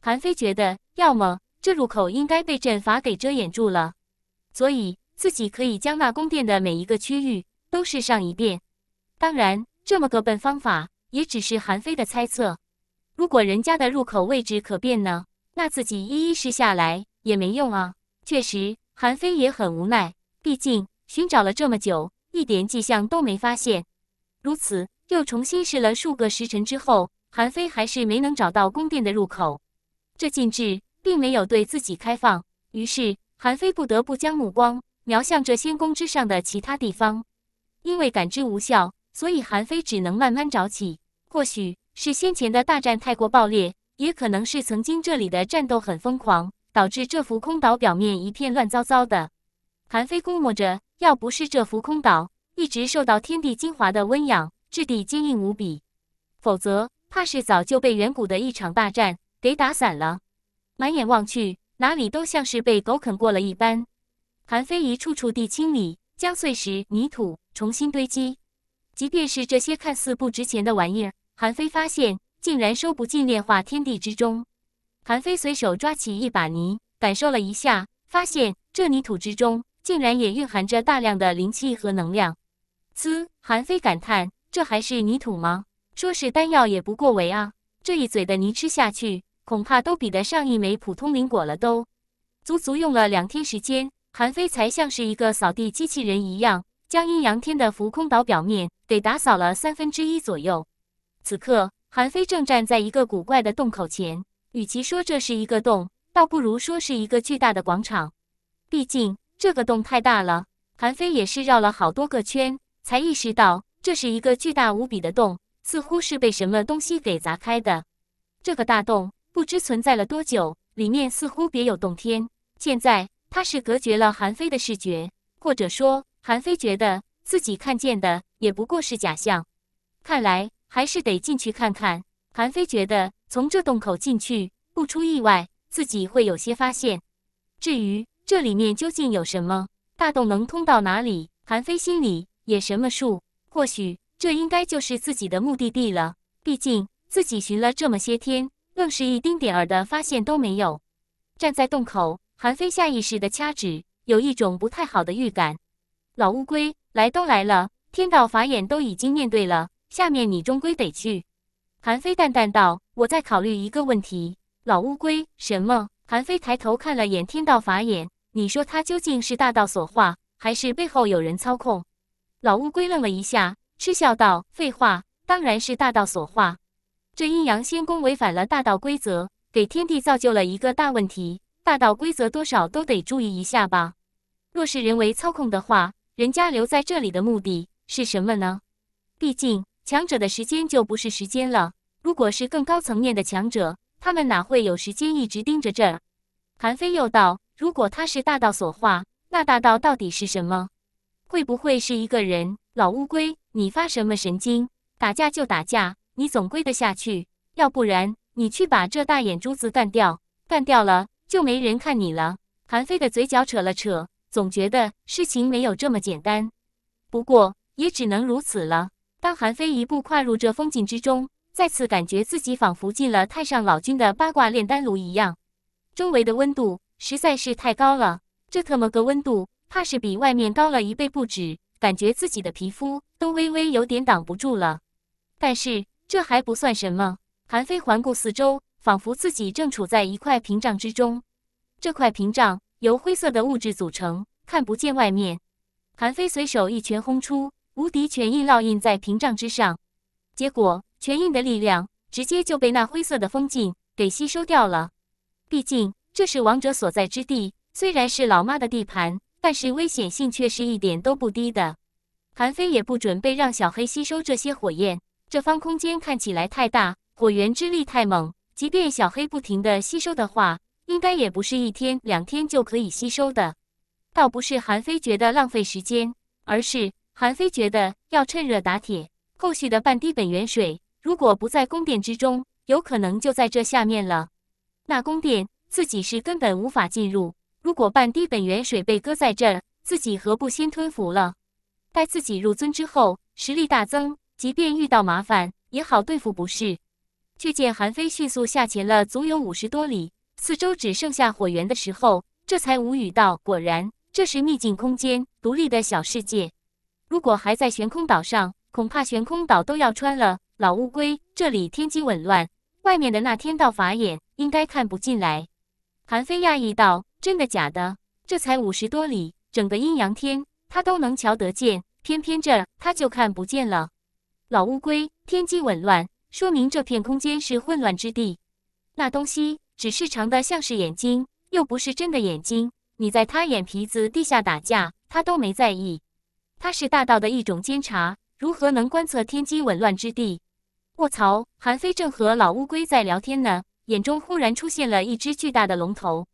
韩非觉得，要么这入口应该被阵法给遮掩住了。所以自己可以将那宫殿的每一个区域都试上一遍。当然，这么个笨方法也只是韩非的猜测。如果人家的入口位置可变呢？那自己一一试下来也没用啊。确实，韩非也很无奈。毕竟寻找了这么久，一点迹象都没发现。如此又重新试了数个时辰之后，韩非还是没能找到宫殿的入口。这禁制并没有对自己开放。于是。韩非不得不将目光瞄向这仙宫之上的其他地方，因为感知无效，所以韩非只能慢慢找起。或许是先前的大战太过暴烈，也可能是曾经这里的战斗很疯狂，导致这浮空岛表面一片乱糟糟的。韩非估摸着，要不是这浮空岛一直受到天地精华的温养，质地坚硬无比，否则怕是早就被远古的一场大战给打散了。满眼望去。哪里都像是被狗啃过了一般，韩非一处处地清理，将碎石泥土重新堆积。即便是这些看似不值钱的玩意儿，韩非发现竟然收不进炼化天地之中。韩非随手抓起一把泥，感受了一下，发现这泥土之中竟然也蕴含着大量的灵气和能量。嘶，韩非感叹：这还是泥土吗？说是丹药也不过为啊，这一嘴的泥吃下去。恐怕都比得上一枚普通灵果了。都足足用了两天时间，韩非才像是一个扫地机器人一样，将阴阳天的浮空岛表面给打扫了三分之一左右。此刻，韩非正站在一个古怪的洞口前，与其说这是一个洞，倒不如说是一个巨大的广场。毕竟这个洞太大了，韩非也是绕了好多个圈，才意识到这是一个巨大无比的洞，似乎是被什么东西给砸开的。这个大洞。不知存在了多久，里面似乎别有洞天。现在，它是隔绝了韩非的视觉，或者说，韩非觉得自己看见的也不过是假象。看来，还是得进去看看。韩非觉得，从这洞口进去，不出意外，自己会有些发现。至于这里面究竟有什么，大洞能通到哪里，韩非心里也什么数。或许，这应该就是自己的目的地了。毕竟，自己寻了这么些天。愣是一丁点儿的发现都没有。站在洞口，韩非下意识的掐指，有一种不太好的预感。老乌龟，来都来了，天道法眼都已经面对了，下面你终归得去。韩非淡淡道：“我在考虑一个问题，老乌龟，什么？”韩非抬头看了眼天道法眼，你说他究竟是大道所化，还是背后有人操控？老乌龟愣了一下，嗤笑道：“废话，当然是大道所化。”这阴阳仙宫违反了大道规则，给天地造就了一个大问题。大道规则多少都得注意一下吧。若是人为操控的话，人家留在这里的目的是什么呢？毕竟强者的时间就不是时间了。如果是更高层面的强者，他们哪会有时间一直盯着这儿？韩非又道：“如果他是大道所化，那大道到底是什么？会不会是一个人？老乌龟，你发什么神经？打架就打架。”你总归得下去，要不然你去把这大眼珠子干掉，干掉了就没人看你了。韩非的嘴角扯了扯，总觉得事情没有这么简单，不过也只能如此了。当韩非一步跨入这风景之中，再次感觉自己仿佛进了太上老君的八卦炼丹炉一样，周围的温度实在是太高了，这特么个温度怕是比外面高了一倍不止，感觉自己的皮肤都微微有点挡不住了。但是。这还不算什么，韩非环顾四周，仿佛自己正处在一块屏障之中。这块屏障由灰色的物质组成，看不见外面。韩非随手一拳轰出，无敌拳印烙印在屏障之上，结果拳印的力量直接就被那灰色的封禁给吸收掉了。毕竟这是王者所在之地，虽然是老妈的地盘，但是危险性却是一点都不低的。韩非也不准备让小黑吸收这些火焰。这方空间看起来太大，火源之力太猛，即便小黑不停的吸收的话，应该也不是一天两天就可以吸收的。倒不是韩非觉得浪费时间，而是韩非觉得要趁热打铁。后续的半滴本源水，如果不在宫殿之中，有可能就在这下面了。那宫殿自己是根本无法进入。如果半滴本源水被搁在这，自己何不先吞服了？待自己入尊之后，实力大增。即便遇到麻烦也好对付，不是？却见韩非迅速下潜了，足有五十多里，四周只剩下火源的时候，这才无语道：“果然，这是秘境空间，独立的小世界。如果还在悬空岛上，恐怕悬空岛都要穿了。”老乌龟，这里天机紊乱，外面的那天道法眼应该看不进来。韩非讶异道：“真的假的？这才五十多里，整个阴阳天他都能瞧得见，偏偏这他就看不见了。”老乌龟天机紊乱，说明这片空间是混乱之地。那东西只是长得像是眼睛，又不是真的眼睛。你在他眼皮子地下打架，他都没在意。他是大道的一种监察，如何能观测天机紊乱之地？卧槽！韩非正和老乌龟在聊天呢，眼中忽然出现了一只巨大的龙头。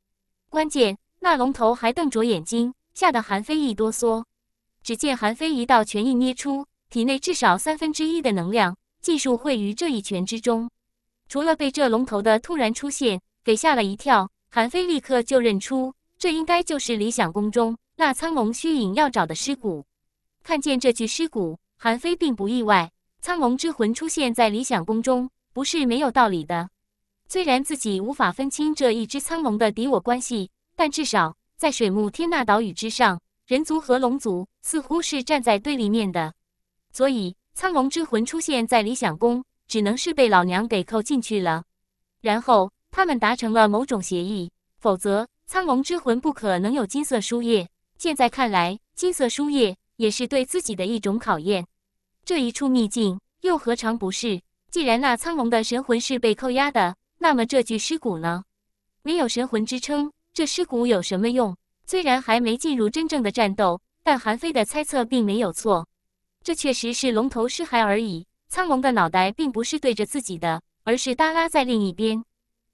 关键那龙头还瞪着眼睛，吓得韩非一哆嗦。只见韩非一道拳印捏出。体内至少三分之一的能量技术汇于这一拳之中。除了被这龙头的突然出现给吓了一跳，韩非立刻就认出，这应该就是理想宫中那苍龙虚影要找的尸骨。看见这具尸骨，韩非并不意外，苍龙之魂出现在理想宫中不是没有道理的。虽然自己无法分清这一只苍龙的敌我关系，但至少在水木天那岛屿之上，人族和龙族似乎是站在对立面的。所以，苍龙之魂出现在理想宫，只能是被老娘给扣进去了。然后，他们达成了某种协议，否则苍龙之魂不可能有金色书页。现在看来，金色书页也是对自己的一种考验。这一处秘境又何尝不是？既然那苍龙的神魂是被扣押的，那么这具尸骨呢？没有神魂支撑，这尸骨有什么用？虽然还没进入真正的战斗，但韩非的猜测并没有错。这确实是龙头尸骸而已。苍龙的脑袋并不是对着自己的，而是耷拉在另一边。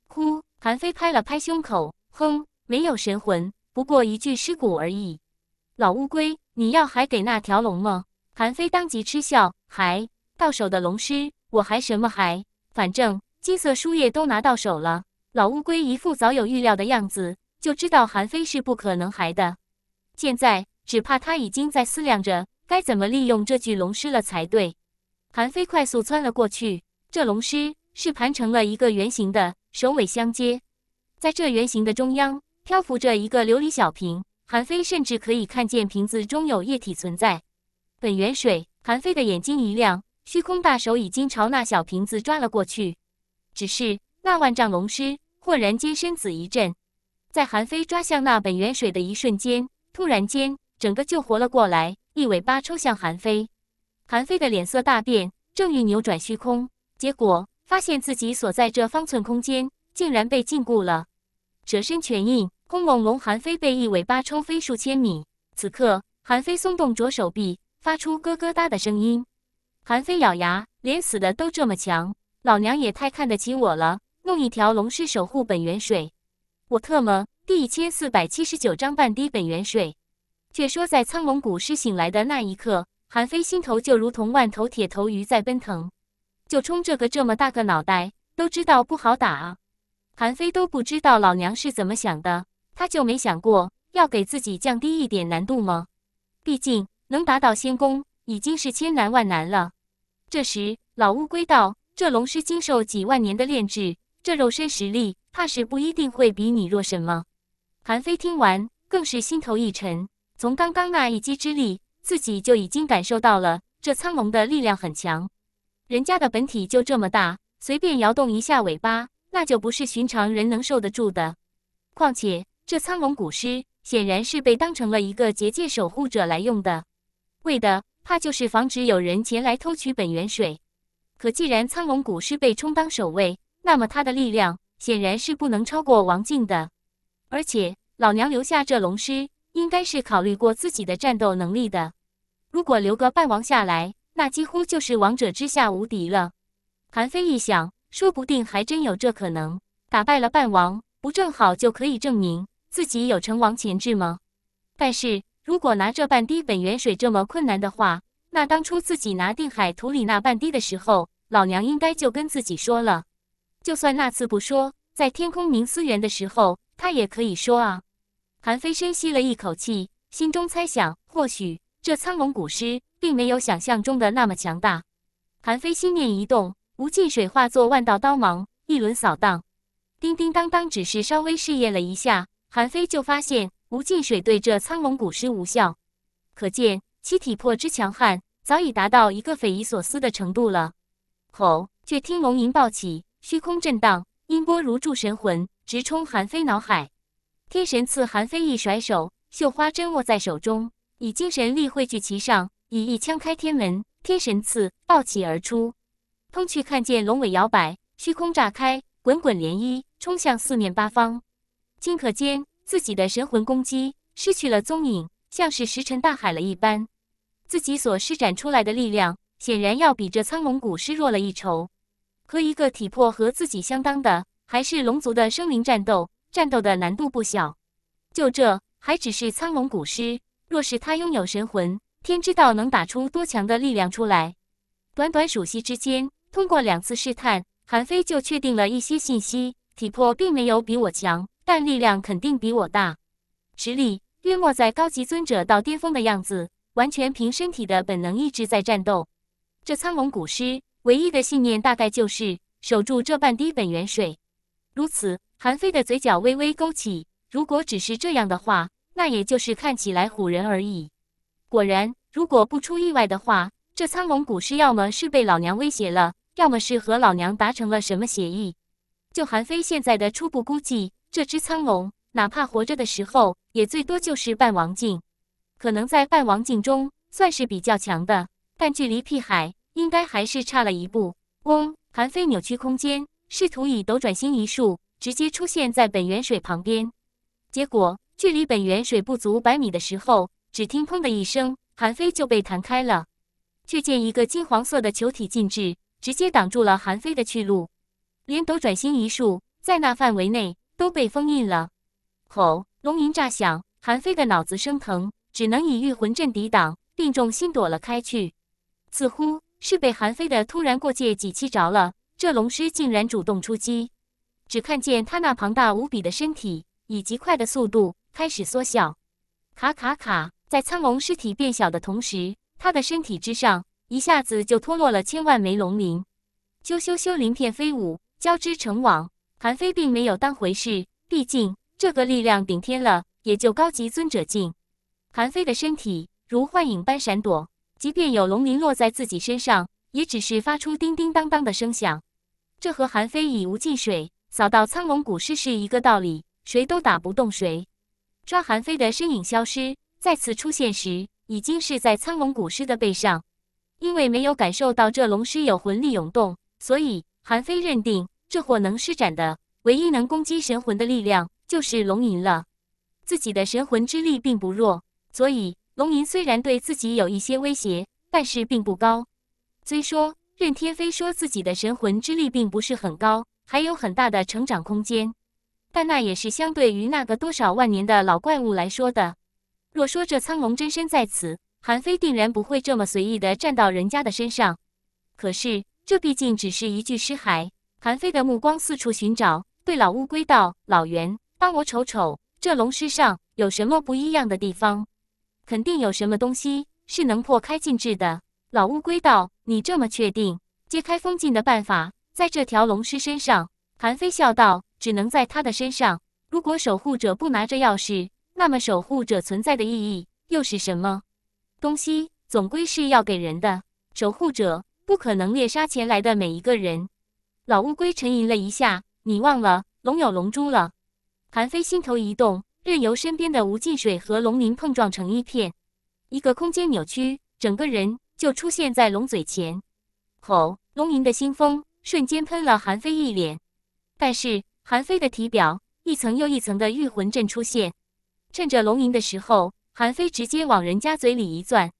呼，韩非拍了拍胸口，哼，没有神魂，不过一具尸骨而已。老乌龟，你要还给那条龙吗？韩非当即嗤笑，还到手的龙尸，我还什么还？反正金色书页都拿到手了。老乌龟一副早有预料的样子，就知道韩非是不可能还的。现在只怕他已经在思量着。该怎么利用这具龙尸了才对？韩非快速窜了过去。这龙尸是盘成了一个圆形的，首尾相接，在这圆形的中央漂浮着一个琉璃小瓶。韩非甚至可以看见瓶子中有液体存在，本源水。韩非的眼睛一亮，虚空大手已经朝那小瓶子抓了过去。只是那万丈龙尸忽然间身子一震，在韩非抓向那本源水的一瞬间，突然间整个就活了过来。一尾巴抽向韩非，韩非的脸色大变，正欲扭转虚空，结果发现自己所在这方寸空间竟然被禁锢了。蛇身拳印，轰隆隆，韩非被一尾巴抽飞数千米。此刻，韩非松动着手臂，发出咯咯哒的声音。韩非咬牙，连死的都这么强，老娘也太看得起我了。弄一条龙狮守护本源水，我特么第一千四百七十九章半滴本源水。却说，在苍龙古尸醒来的那一刻，韩非心头就如同万头铁头鱼在奔腾。就冲这个这么大个脑袋，都知道不好打啊！韩非都不知道老娘是怎么想的，他就没想过要给自己降低一点难度吗？毕竟能达到仙宫已经是千难万难了。这时，老乌龟道：“这龙师经受几万年的炼制，这肉身实力怕是不一定会比你弱什么。”韩非听完，更是心头一沉。从刚刚那一击之力，自己就已经感受到了这苍龙的力量很强。人家的本体就这么大，随便摇动一下尾巴，那就不是寻常人能受得住的。况且这苍龙古尸显然是被当成了一个结界守护者来用的，为的怕就是防止有人前来偷取本源水。可既然苍龙古尸被充当守卫，那么它的力量显然是不能超过王静的。而且老娘留下这龙尸。应该是考虑过自己的战斗能力的。如果留个半王下来，那几乎就是王者之下无敌了。韩非一想，说不定还真有这可能。打败了半王，不正好就可以证明自己有成王潜质吗？但是如果拿这半滴本源水这么困难的话，那当初自己拿定海图里那半滴的时候，老娘应该就跟自己说了。就算那次不说，在天空明思源的时候，他也可以说啊。韩非深吸了一口气，心中猜想：或许这苍龙古尸并没有想象中的那么强大。韩非心念一动，无尽水化作万道刀芒，一轮扫荡。叮叮当当，只是稍微试验了一下，韩非就发现无尽水对这苍龙古尸无效。可见其体魄之强悍，早已达到一个匪夷所思的程度了。吼！却听龙吟暴起，虚空震荡，音波如注神魂，直冲韩非脑海。天神赐韩非一甩手，绣花针握在手中，以精神力汇聚其上，以一枪开天门。天神赐暴起而出，通去看见龙尾摇摆，虚空炸开，滚滚涟漪冲向四面八方。顷刻间，自己的神魂攻击失去了踪影，像是石沉大海了一般。自己所施展出来的力量，显然要比这苍龙骨失弱了一筹。和一个体魄和自己相当的，还是龙族的生灵战斗。战斗的难度不小，就这还只是苍龙古尸。若是他拥有神魂，天知道能打出多强的力量出来。短短数息之间，通过两次试探，韩非就确定了一些信息：体魄并没有比我强，但力量肯定比我大，实力约莫在高级尊者到巅峰的样子。完全凭身体的本能意志在战斗。这苍龙古尸唯一的信念，大概就是守住这半滴本源水。如此，韩非的嘴角微微勾起。如果只是这样的话，那也就是看起来唬人而已。果然，如果不出意外的话，这苍龙古尸要么是被老娘威胁了，要么是和老娘达成了什么协议。就韩非现在的初步估计，这只苍龙哪怕活着的时候，也最多就是半王境，可能在半王境中算是比较强的，但距离屁海应该还是差了一步。嗡，韩非扭曲空间。试图以斗转星移术直接出现在本源水旁边，结果距离本源水不足百米的时候，只听“砰”的一声，韩非就被弹开了。却见一个金黄色的球体禁制直接挡住了韩非的去路，连斗转星移术在那范围内都被封印了。吼，龙吟炸响，韩非的脑子生疼，只能以御魂阵抵挡，并重心躲了开去，似乎是被韩非的突然过界几击着了。这龙尸竟然主动出击，只看见他那庞大无比的身体以极快的速度开始缩小。卡卡卡，在苍龙尸体变小的同时，他的身体之上一下子就脱落了千万枚龙鳞。咻咻咻，鳞片飞舞，交织成网。韩非并没有当回事，毕竟这个力量顶天了，也就高级尊者境。韩非的身体如幻影般闪躲，即便有龙鳞落在自己身上，也只是发出叮叮当当的声响。这和韩非以无进水扫到苍龙古尸是一个道理，谁都打不动谁。抓韩非的身影消失，再次出现时，已经是在苍龙古尸的背上。因为没有感受到这龙尸有魂力涌动，所以韩非认定这货能施展的唯一能攻击神魂的力量就是龙吟了。自己的神魂之力并不弱，所以龙吟虽然对自己有一些威胁，但是并不高。虽说。任天飞说：“自己的神魂之力并不是很高，还有很大的成长空间，但那也是相对于那个多少万年的老怪物来说的。若说这苍龙真身在此，韩非定然不会这么随意的站到人家的身上。可是这毕竟只是一具尸骸，韩非的目光四处寻找，对老乌龟道：‘老袁，帮我瞅瞅这龙尸上有什么不一样的地方，肯定有什么东西是能破开禁制的。’”老乌龟道：“你这么确定揭开封禁的办法在这条龙尸身上？”韩非笑道：“只能在他的身上。如果守护者不拿着钥匙，那么守护者存在的意义又是什么？东西总归是要给人的。守护者不可能猎杀前来的每一个人。”老乌龟沉吟了一下：“你忘了龙有龙珠了？”韩非心头一动，任由身边的无尽水和龙鳞碰撞成一片，一个空间扭曲，整个人。就出现在龙嘴前，吼！龙吟的腥风瞬间喷了韩非一脸，但是韩非的体表一层又一层的御魂阵出现。趁着龙吟的时候，韩非直接往人家嘴里一钻。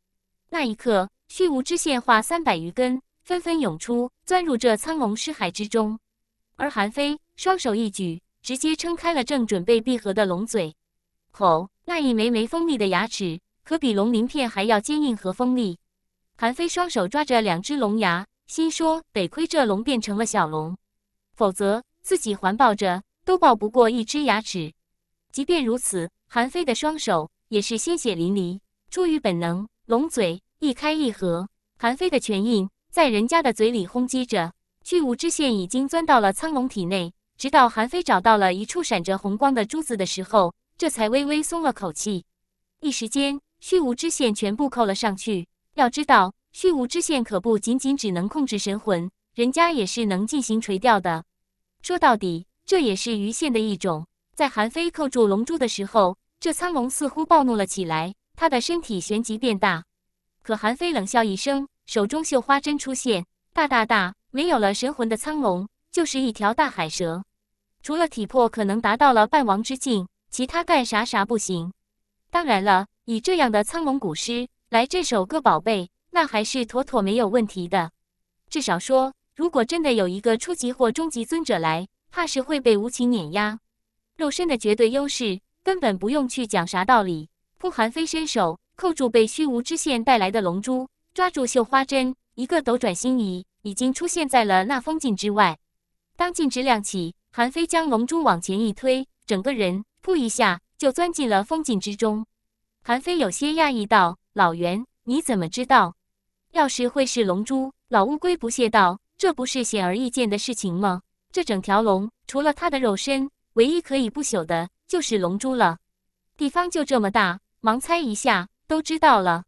那一刻，虚无之线化三百余根，纷纷涌出，钻入这苍龙尸海之中。而韩非双手一举，直接撑开了正准备闭合的龙嘴。吼！那一枚枚锋利的牙齿，可比龙鳞片还要坚硬和锋利。韩非双手抓着两只龙牙，心说：“得亏这龙变成了小龙，否则自己环抱着都抱不过一只牙齿。”即便如此，韩非的双手也是鲜血淋漓。出于本能，龙嘴一开一合，韩非的拳印在人家的嘴里轰击着。巨无支线已经钻到了苍龙体内。直到韩非找到了一处闪着红光的珠子的时候，这才微微松了口气。一时间，虚无之线全部扣了上去。要知道，虚无之线可不仅仅只能控制神魂，人家也是能进行垂钓的。说到底，这也是鱼线的一种。在韩非扣住龙珠的时候，这苍龙似乎暴怒了起来，他的身体旋即变大。可韩非冷笑一声，手中绣花针出现，大大大，没有了神魂的苍龙就是一条大海蛇，除了体魄可能达到了半王之境，其他干啥啥不行。当然了，以这样的苍龙古尸。来这首歌，宝贝，那还是妥妥没有问题的。至少说，如果真的有一个初级或中级尊者来，怕是会被无情碾压。肉身的绝对优势，根本不用去讲啥道理。不韩非伸手扣住被虚无之线带来的龙珠，抓住绣花针，一个斗转星移，已经出现在了那封禁之外。当禁制亮起，韩非将龙珠往前一推，整个人扑一下就钻进了封禁之中。韩非有些讶异道。老袁，你怎么知道钥匙会是龙珠？老乌龟不屑道：“这不是显而易见的事情吗？这整条龙，除了它的肉身，唯一可以不朽的就是龙珠了。地方就这么大，盲猜一下都知道了。”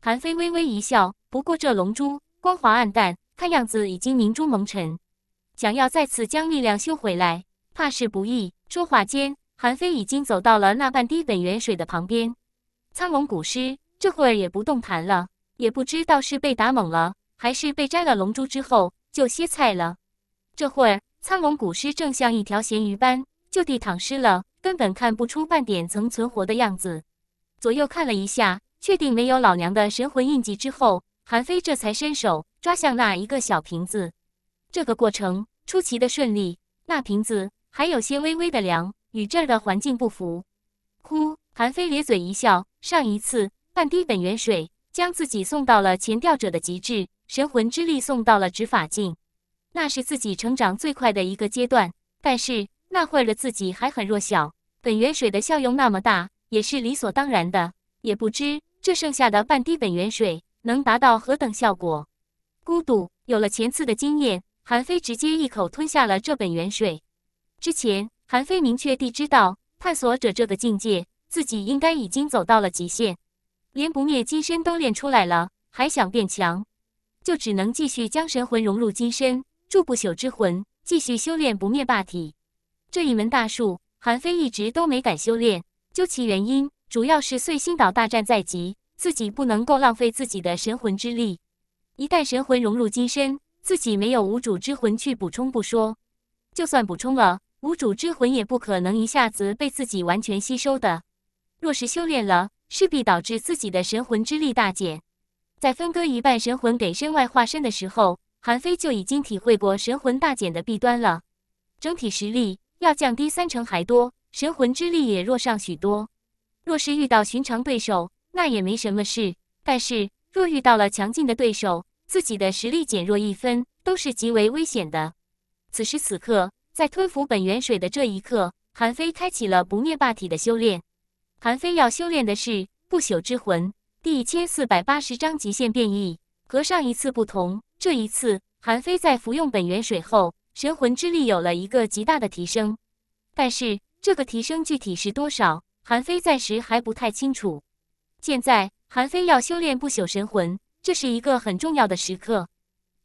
韩非微微一笑：“不过这龙珠光滑暗淡，看样子已经明珠蒙尘，想要再次将力量修回来，怕是不易。”说话间，韩非已经走到了那半滴本源水的旁边，苍龙古尸。这会儿也不动弹了，也不知道是被打懵了，还是被摘了龙珠之后就歇菜了。这会儿，苍龙古尸正像一条咸鱼般就地躺尸了，根本看不出半点曾存活的样子。左右看了一下，确定没有老娘的神魂印记之后，韩非这才伸手抓向那一个小瓶子。这个过程出奇的顺利，那瓶子还有些微微的凉，与这儿的环境不符。呼，韩非咧嘴一笑，上一次。半滴本源水将自己送到了前调者的极致，神魂之力送到了执法境，那是自己成长最快的一个阶段。但是那会儿的自己还很弱小，本源水的效用那么大，也是理所当然的。也不知这剩下的半滴本源水能达到何等效果。孤独有了前次的经验，韩非直接一口吞下了这本源水。之前韩非明确地知道，探索者这个境界，自己应该已经走到了极限。连不灭金身都练出来了，还想变强，就只能继续将神魂融入金身，铸不朽之魂，继续修炼不灭霸体这一门大术。韩非一直都没敢修炼，究其原因，主要是碎星岛大战在即，自己不能够浪费自己的神魂之力。一旦神魂融入金身，自己没有无主之魂去补充不说，就算补充了，无主之魂也不可能一下子被自己完全吸收的。若是修炼了，势必导致自己的神魂之力大减。在分割一半神魂给身外化身的时候，韩非就已经体会过神魂大减的弊端了。整体实力要降低三成还多，神魂之力也弱上许多。若是遇到寻常对手，那也没什么事；但是若遇到了强劲的对手，自己的实力减弱一分都是极为危险的。此时此刻，在吞服本源水的这一刻，韩非开启了不灭霸体的修炼。韩非要修炼的是不朽之魂，第一千四百八十章极限变异。和上一次不同，这一次韩非在服用本源水后，神魂之力有了一个极大的提升。但是这个提升具体是多少，韩非暂时还不太清楚。现在韩非要修炼不朽神魂，这是一个很重要的时刻。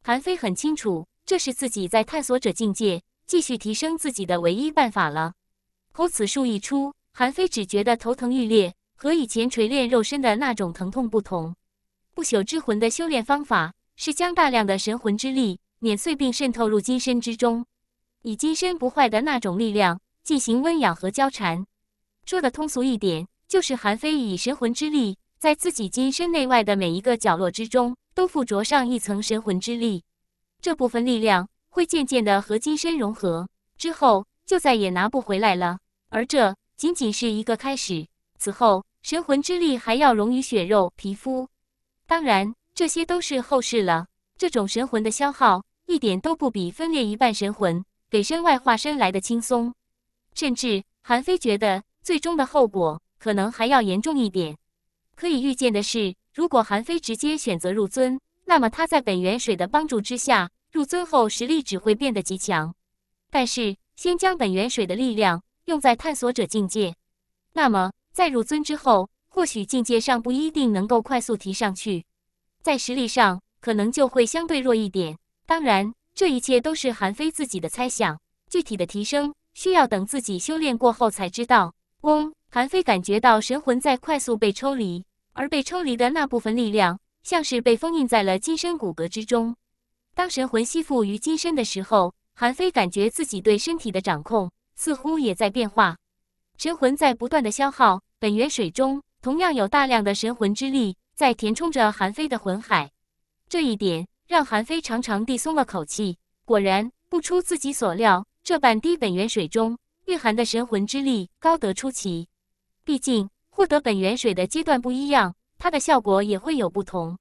韩非很清楚，这是自己在探索者境界继续提升自己的唯一办法了。口祠术一出。韩非只觉得头疼欲裂，和以前锤炼肉身的那种疼痛不同。不朽之魂的修炼方法是将大量的神魂之力碾碎并渗透入金身之中，以金身不坏的那种力量进行温养和交缠。说的通俗一点，就是韩非以神魂之力在自己金身内外的每一个角落之中都附着上一层神魂之力，这部分力量会渐渐的和金身融合，之后就再也拿不回来了。而这。仅仅是一个开始，此后神魂之力还要融于血肉皮肤，当然这些都是后事了。这种神魂的消耗一点都不比分裂一半神魂给身外化身来的轻松，甚至韩非觉得最终的后果可能还要严重一点。可以预见的是，如果韩非直接选择入尊，那么他在本源水的帮助之下入尊后实力只会变得极强，但是先将本源水的力量。用在探索者境界，那么在入尊之后，或许境界上不一定能够快速提上去，在实力上可能就会相对弱一点。当然，这一切都是韩非自己的猜想，具体的提升需要等自己修炼过后才知道。嗡，韩非感觉到神魂在快速被抽离，而被抽离的那部分力量像是被封印在了金身骨骼之中。当神魂吸附于金身的时候，韩非感觉自己对身体的掌控。似乎也在变化，神魂在不断的消耗。本源水中同样有大量的神魂之力在填充着韩非的魂海，这一点让韩非长长地松了口气。果然不出自己所料，这半滴本源水中蕴含的神魂之力高得出奇。毕竟获得本源水的阶段不一样，它的效果也会有不同。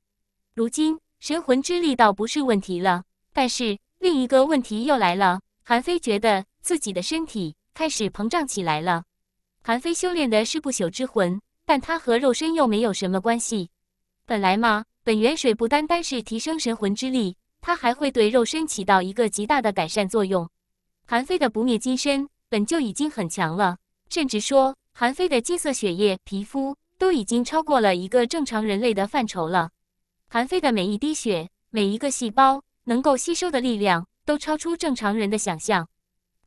如今神魂之力倒不是问题了，但是另一个问题又来了。韩非觉得。自己的身体开始膨胀起来了。韩非修炼的是不朽之魂，但他和肉身又没有什么关系。本来嘛，本源水不单单是提升神魂之力，它还会对肉身起到一个极大的改善作用。韩非的不灭金身本就已经很强了，甚至说，韩非的金色血液、皮肤都已经超过了一个正常人类的范畴了。韩非的每一滴血、每一个细胞能够吸收的力量，都超出正常人的想象。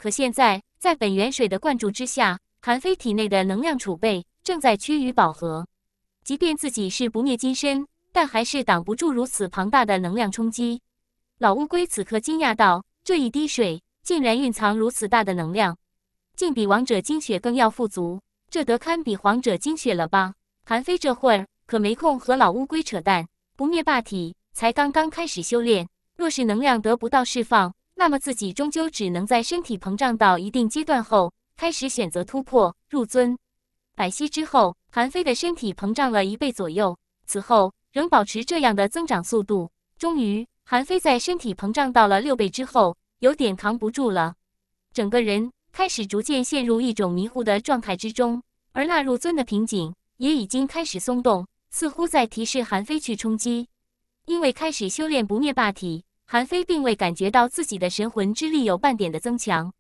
可现在，在本源水的灌注之下，韩非体内的能量储备正在趋于饱和。即便自己是不灭金身，但还是挡不住如此庞大的能量冲击。老乌龟此刻惊讶道：“这一滴水竟然蕴藏如此大的能量，竟比王者精血更要富足，这得堪比皇者精血了吧？”韩非这会儿可没空和老乌龟扯淡，不灭霸体才刚刚开始修炼，若是能量得不到释放，那么自己终究只能在身体膨胀到一定阶段后，开始选择突破入尊。百息之后，韩非的身体膨胀了一倍左右，此后仍保持这样的增长速度。终于，韩非在身体膨胀到了六倍之后，有点扛不住了，整个人开始逐渐陷入一种迷糊的状态之中。而那入尊的瓶颈也已经开始松动，似乎在提示韩非去冲击，因为开始修炼不灭霸体。韩非并未感觉到自己的神魂之力有半点的增强，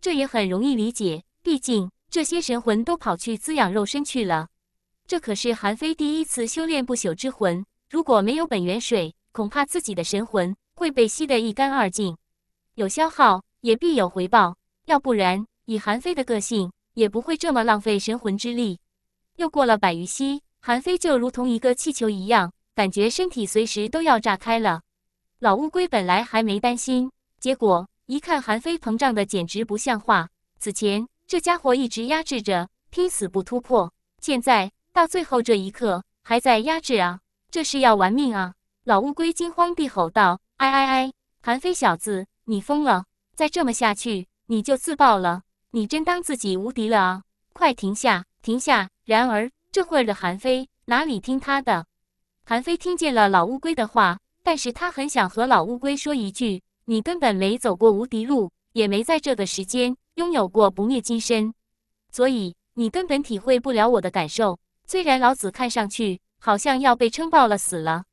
这也很容易理解。毕竟这些神魂都跑去滋养肉身去了。这可是韩非第一次修炼不朽之魂，如果没有本源水，恐怕自己的神魂会被吸得一干二净。有消耗也必有回报，要不然以韩非的个性，也不会这么浪费神魂之力。又过了百余息，韩非就如同一个气球一样，感觉身体随时都要炸开了。老乌龟本来还没担心，结果一看韩非膨胀的简直不像话。此前这家伙一直压制着，拼死不突破，现在到最后这一刻还在压制啊！这是要玩命啊！老乌龟惊慌地吼道：“哎哎哎，韩非小子，你疯了！再这么下去，你就自爆了！你真当自己无敌了啊？快停下，停下！”然而这会儿的韩非哪里听他的？韩非听见了老乌龟的话。但是他很想和老乌龟说一句：“你根本没走过无敌路，也没在这个时间拥有过不灭金身，所以你根本体会不了我的感受。虽然老子看上去好像要被撑爆了死了，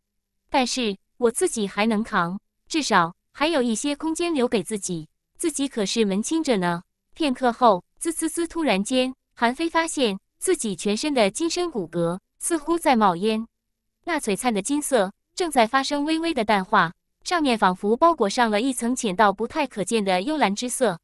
但是我自己还能扛，至少还有一些空间留给自己。自己可是门清着呢。”片刻后，滋滋滋，突然间，韩非发现自己全身的金身骨骼似乎在冒烟，那璀璨的金色。正在发生微微的淡化，上面仿佛包裹上了一层浅到不太可见的幽蓝之色。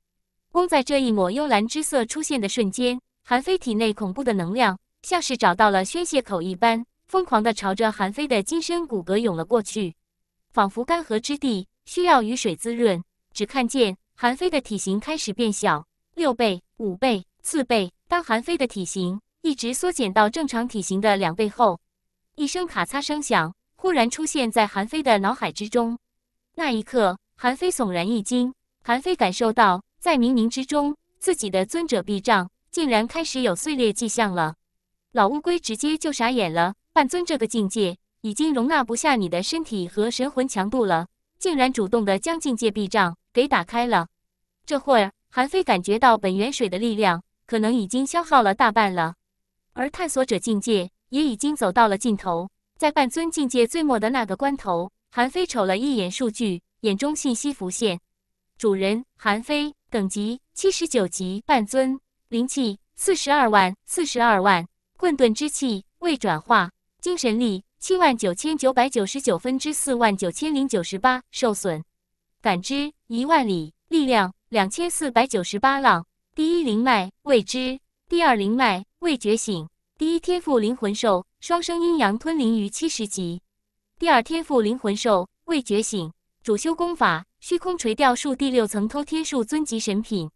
在这一抹幽蓝之色出现的瞬间，韩非体内恐怖的能量像是找到了宣泄口一般，疯狂的朝着韩非的金身骨骼涌了过去，仿佛干涸之地需要雨水滋润。只看见韩非的体型开始变小，六倍、五倍、四倍。当韩非的体型一直缩减到正常体型的两倍后，一声咔嚓声响。忽然出现在韩非的脑海之中，那一刻，韩非悚然一惊。韩非感受到，在冥冥之中，自己的尊者臂障竟然开始有碎裂迹象了。老乌龟直接就傻眼了。半尊这个境界已经容纳不下你的身体和神魂强度了，竟然主动的将境界臂障给打开了。这会儿，韩非感觉到本源水的力量可能已经消耗了大半了，而探索者境界也已经走到了尽头。在半尊境界最末的那个关头，韩非瞅了一眼数据，眼中信息浮现：主人韩非，等级七十九级半尊，灵气四十二万四十二万，混沌之气未转化，精神力七万九千九百九十九分之四万九千零九十八受损，感知一万里，力量两千四百九十八浪，第一灵脉未知，第二灵脉未觉醒。第一天赋灵魂兽双生阴阳吞灵鱼七十级，第二天赋灵魂兽未觉醒，主修功法虚空垂钓术第六层偷天术尊级神品。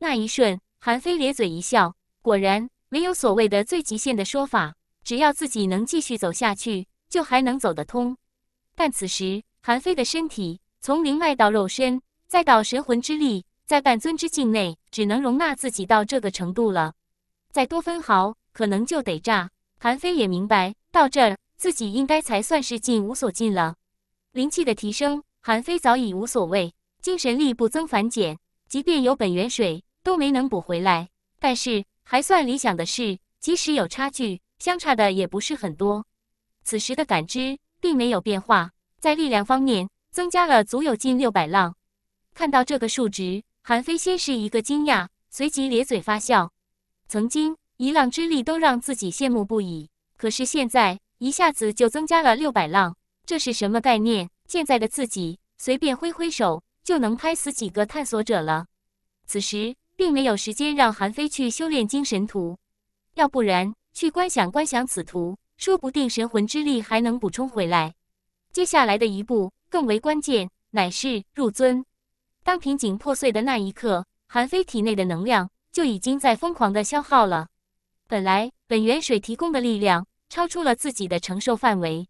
那一瞬，韩非咧嘴一笑，果然没有所谓的最极限的说法，只要自己能继续走下去，就还能走得通。但此时，韩非的身体从灵脉到肉身再到神魂之力，在半尊之境内只能容纳自己到这个程度了，再多分毫。可能就得炸。韩非也明白，到这儿自己应该才算是尽无所尽了。灵气的提升，韩非早已无所谓。精神力不增反减，即便有本源水都没能补回来。但是还算理想的是，即使有差距，相差的也不是很多。此时的感知并没有变化，在力量方面增加了足有近六百浪。看到这个数值，韩非先是一个惊讶，随即咧嘴发笑。曾经。一浪之力都让自己羡慕不已，可是现在一下子就增加了六百浪，这是什么概念？现在的自己随便挥挥手就能拍死几个探索者了。此时并没有时间让韩非去修炼精神图，要不然去观想观想此图，说不定神魂之力还能补充回来。接下来的一步更为关键，乃是入尊。当瓶颈破碎的那一刻，韩非体内的能量就已经在疯狂的消耗了。本来本源水提供的力量超出了自己的承受范围，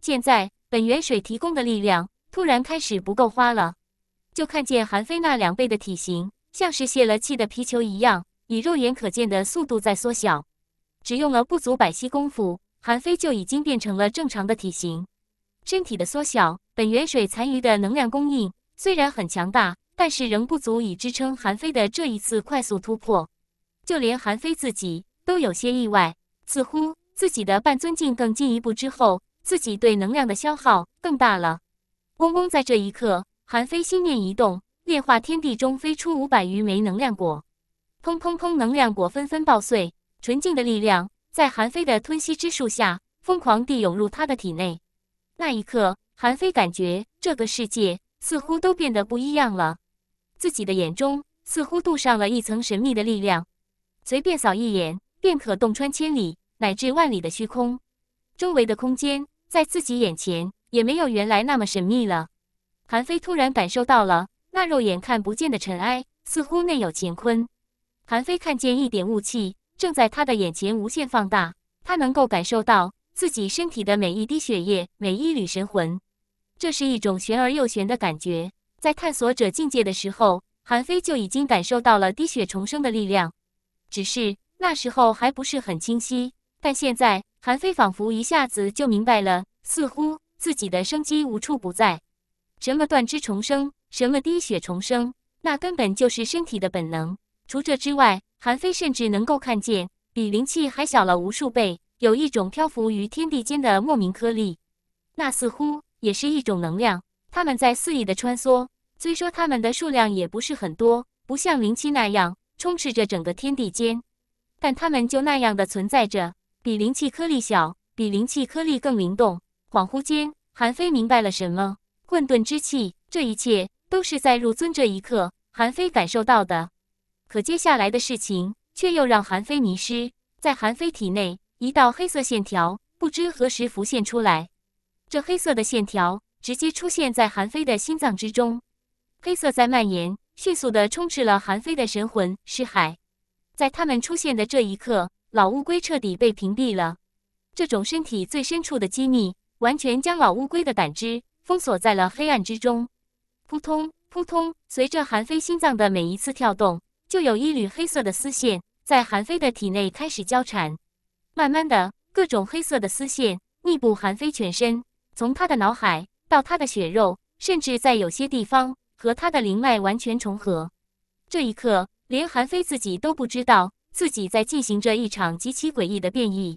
现在本源水提供的力量突然开始不够花了，就看见韩非那两倍的体型像是泄了气的皮球一样，以肉眼可见的速度在缩小。只用了不足百息功夫，韩非就已经变成了正常的体型。身体的缩小，本源水残余的能量供应虽然很强大，但是仍不足以支撑韩非的这一次快速突破。就连韩非自己。都有些意外，似乎自己的半尊敬更进一步之后，自己对能量的消耗更大了。嗡嗡，在这一刻，韩非心念一动，炼化天地中飞出五百余枚能量果。砰砰砰，能量果纷纷爆碎，纯净的力量在韩非的吞吸之术下疯狂地涌入他的体内。那一刻，韩非感觉这个世界似乎都变得不一样了，自己的眼中似乎镀上了一层神秘的力量，随便扫一眼。便可洞穿千里乃至万里的虚空，周围的空间在自己眼前也没有原来那么神秘了。韩非突然感受到了那肉眼看不见的尘埃，似乎内有乾坤。韩非看见一点雾气正在他的眼前无限放大，他能够感受到自己身体的每一滴血液、每一缕神魂，这是一种玄而又玄的感觉。在探索者境界的时候，韩非就已经感受到了滴血重生的力量，只是。那时候还不是很清晰，但现在韩非仿佛一下子就明白了，似乎自己的生机无处不在。什么断肢重生，什么滴血重生，那根本就是身体的本能。除这之外，韩非甚至能够看见比灵气还小了无数倍，有一种漂浮于天地间的莫名颗粒，那似乎也是一种能量。他们在肆意的穿梭，虽说他们的数量也不是很多，不像灵气那样充斥着整个天地间。但他们就那样的存在着，比灵气颗粒小，比灵气颗粒更灵动。恍惚间，韩非明白了什么？混沌之气，这一切都是在入尊这一刻，韩非感受到的。可接下来的事情却又让韩非迷失。在韩非体内，一道黑色线条不知何时浮现出来，这黑色的线条直接出现在韩非的心脏之中，黑色在蔓延，迅速的充斥了韩非的神魂尸骸。在他们出现的这一刻，老乌龟彻底被屏蔽了。这种身体最深处的机密，完全将老乌龟的感知封锁在了黑暗之中。扑通扑通，随着韩非心脏的每一次跳动，就有一缕黑色的丝线在韩非的体内开始交缠。慢慢的，各种黑色的丝线密布韩非全身，从他的脑海到他的血肉，甚至在有些地方和他的灵脉完全重合。这一刻。连韩非自己都不知道自己在进行着一场极其诡异的变异。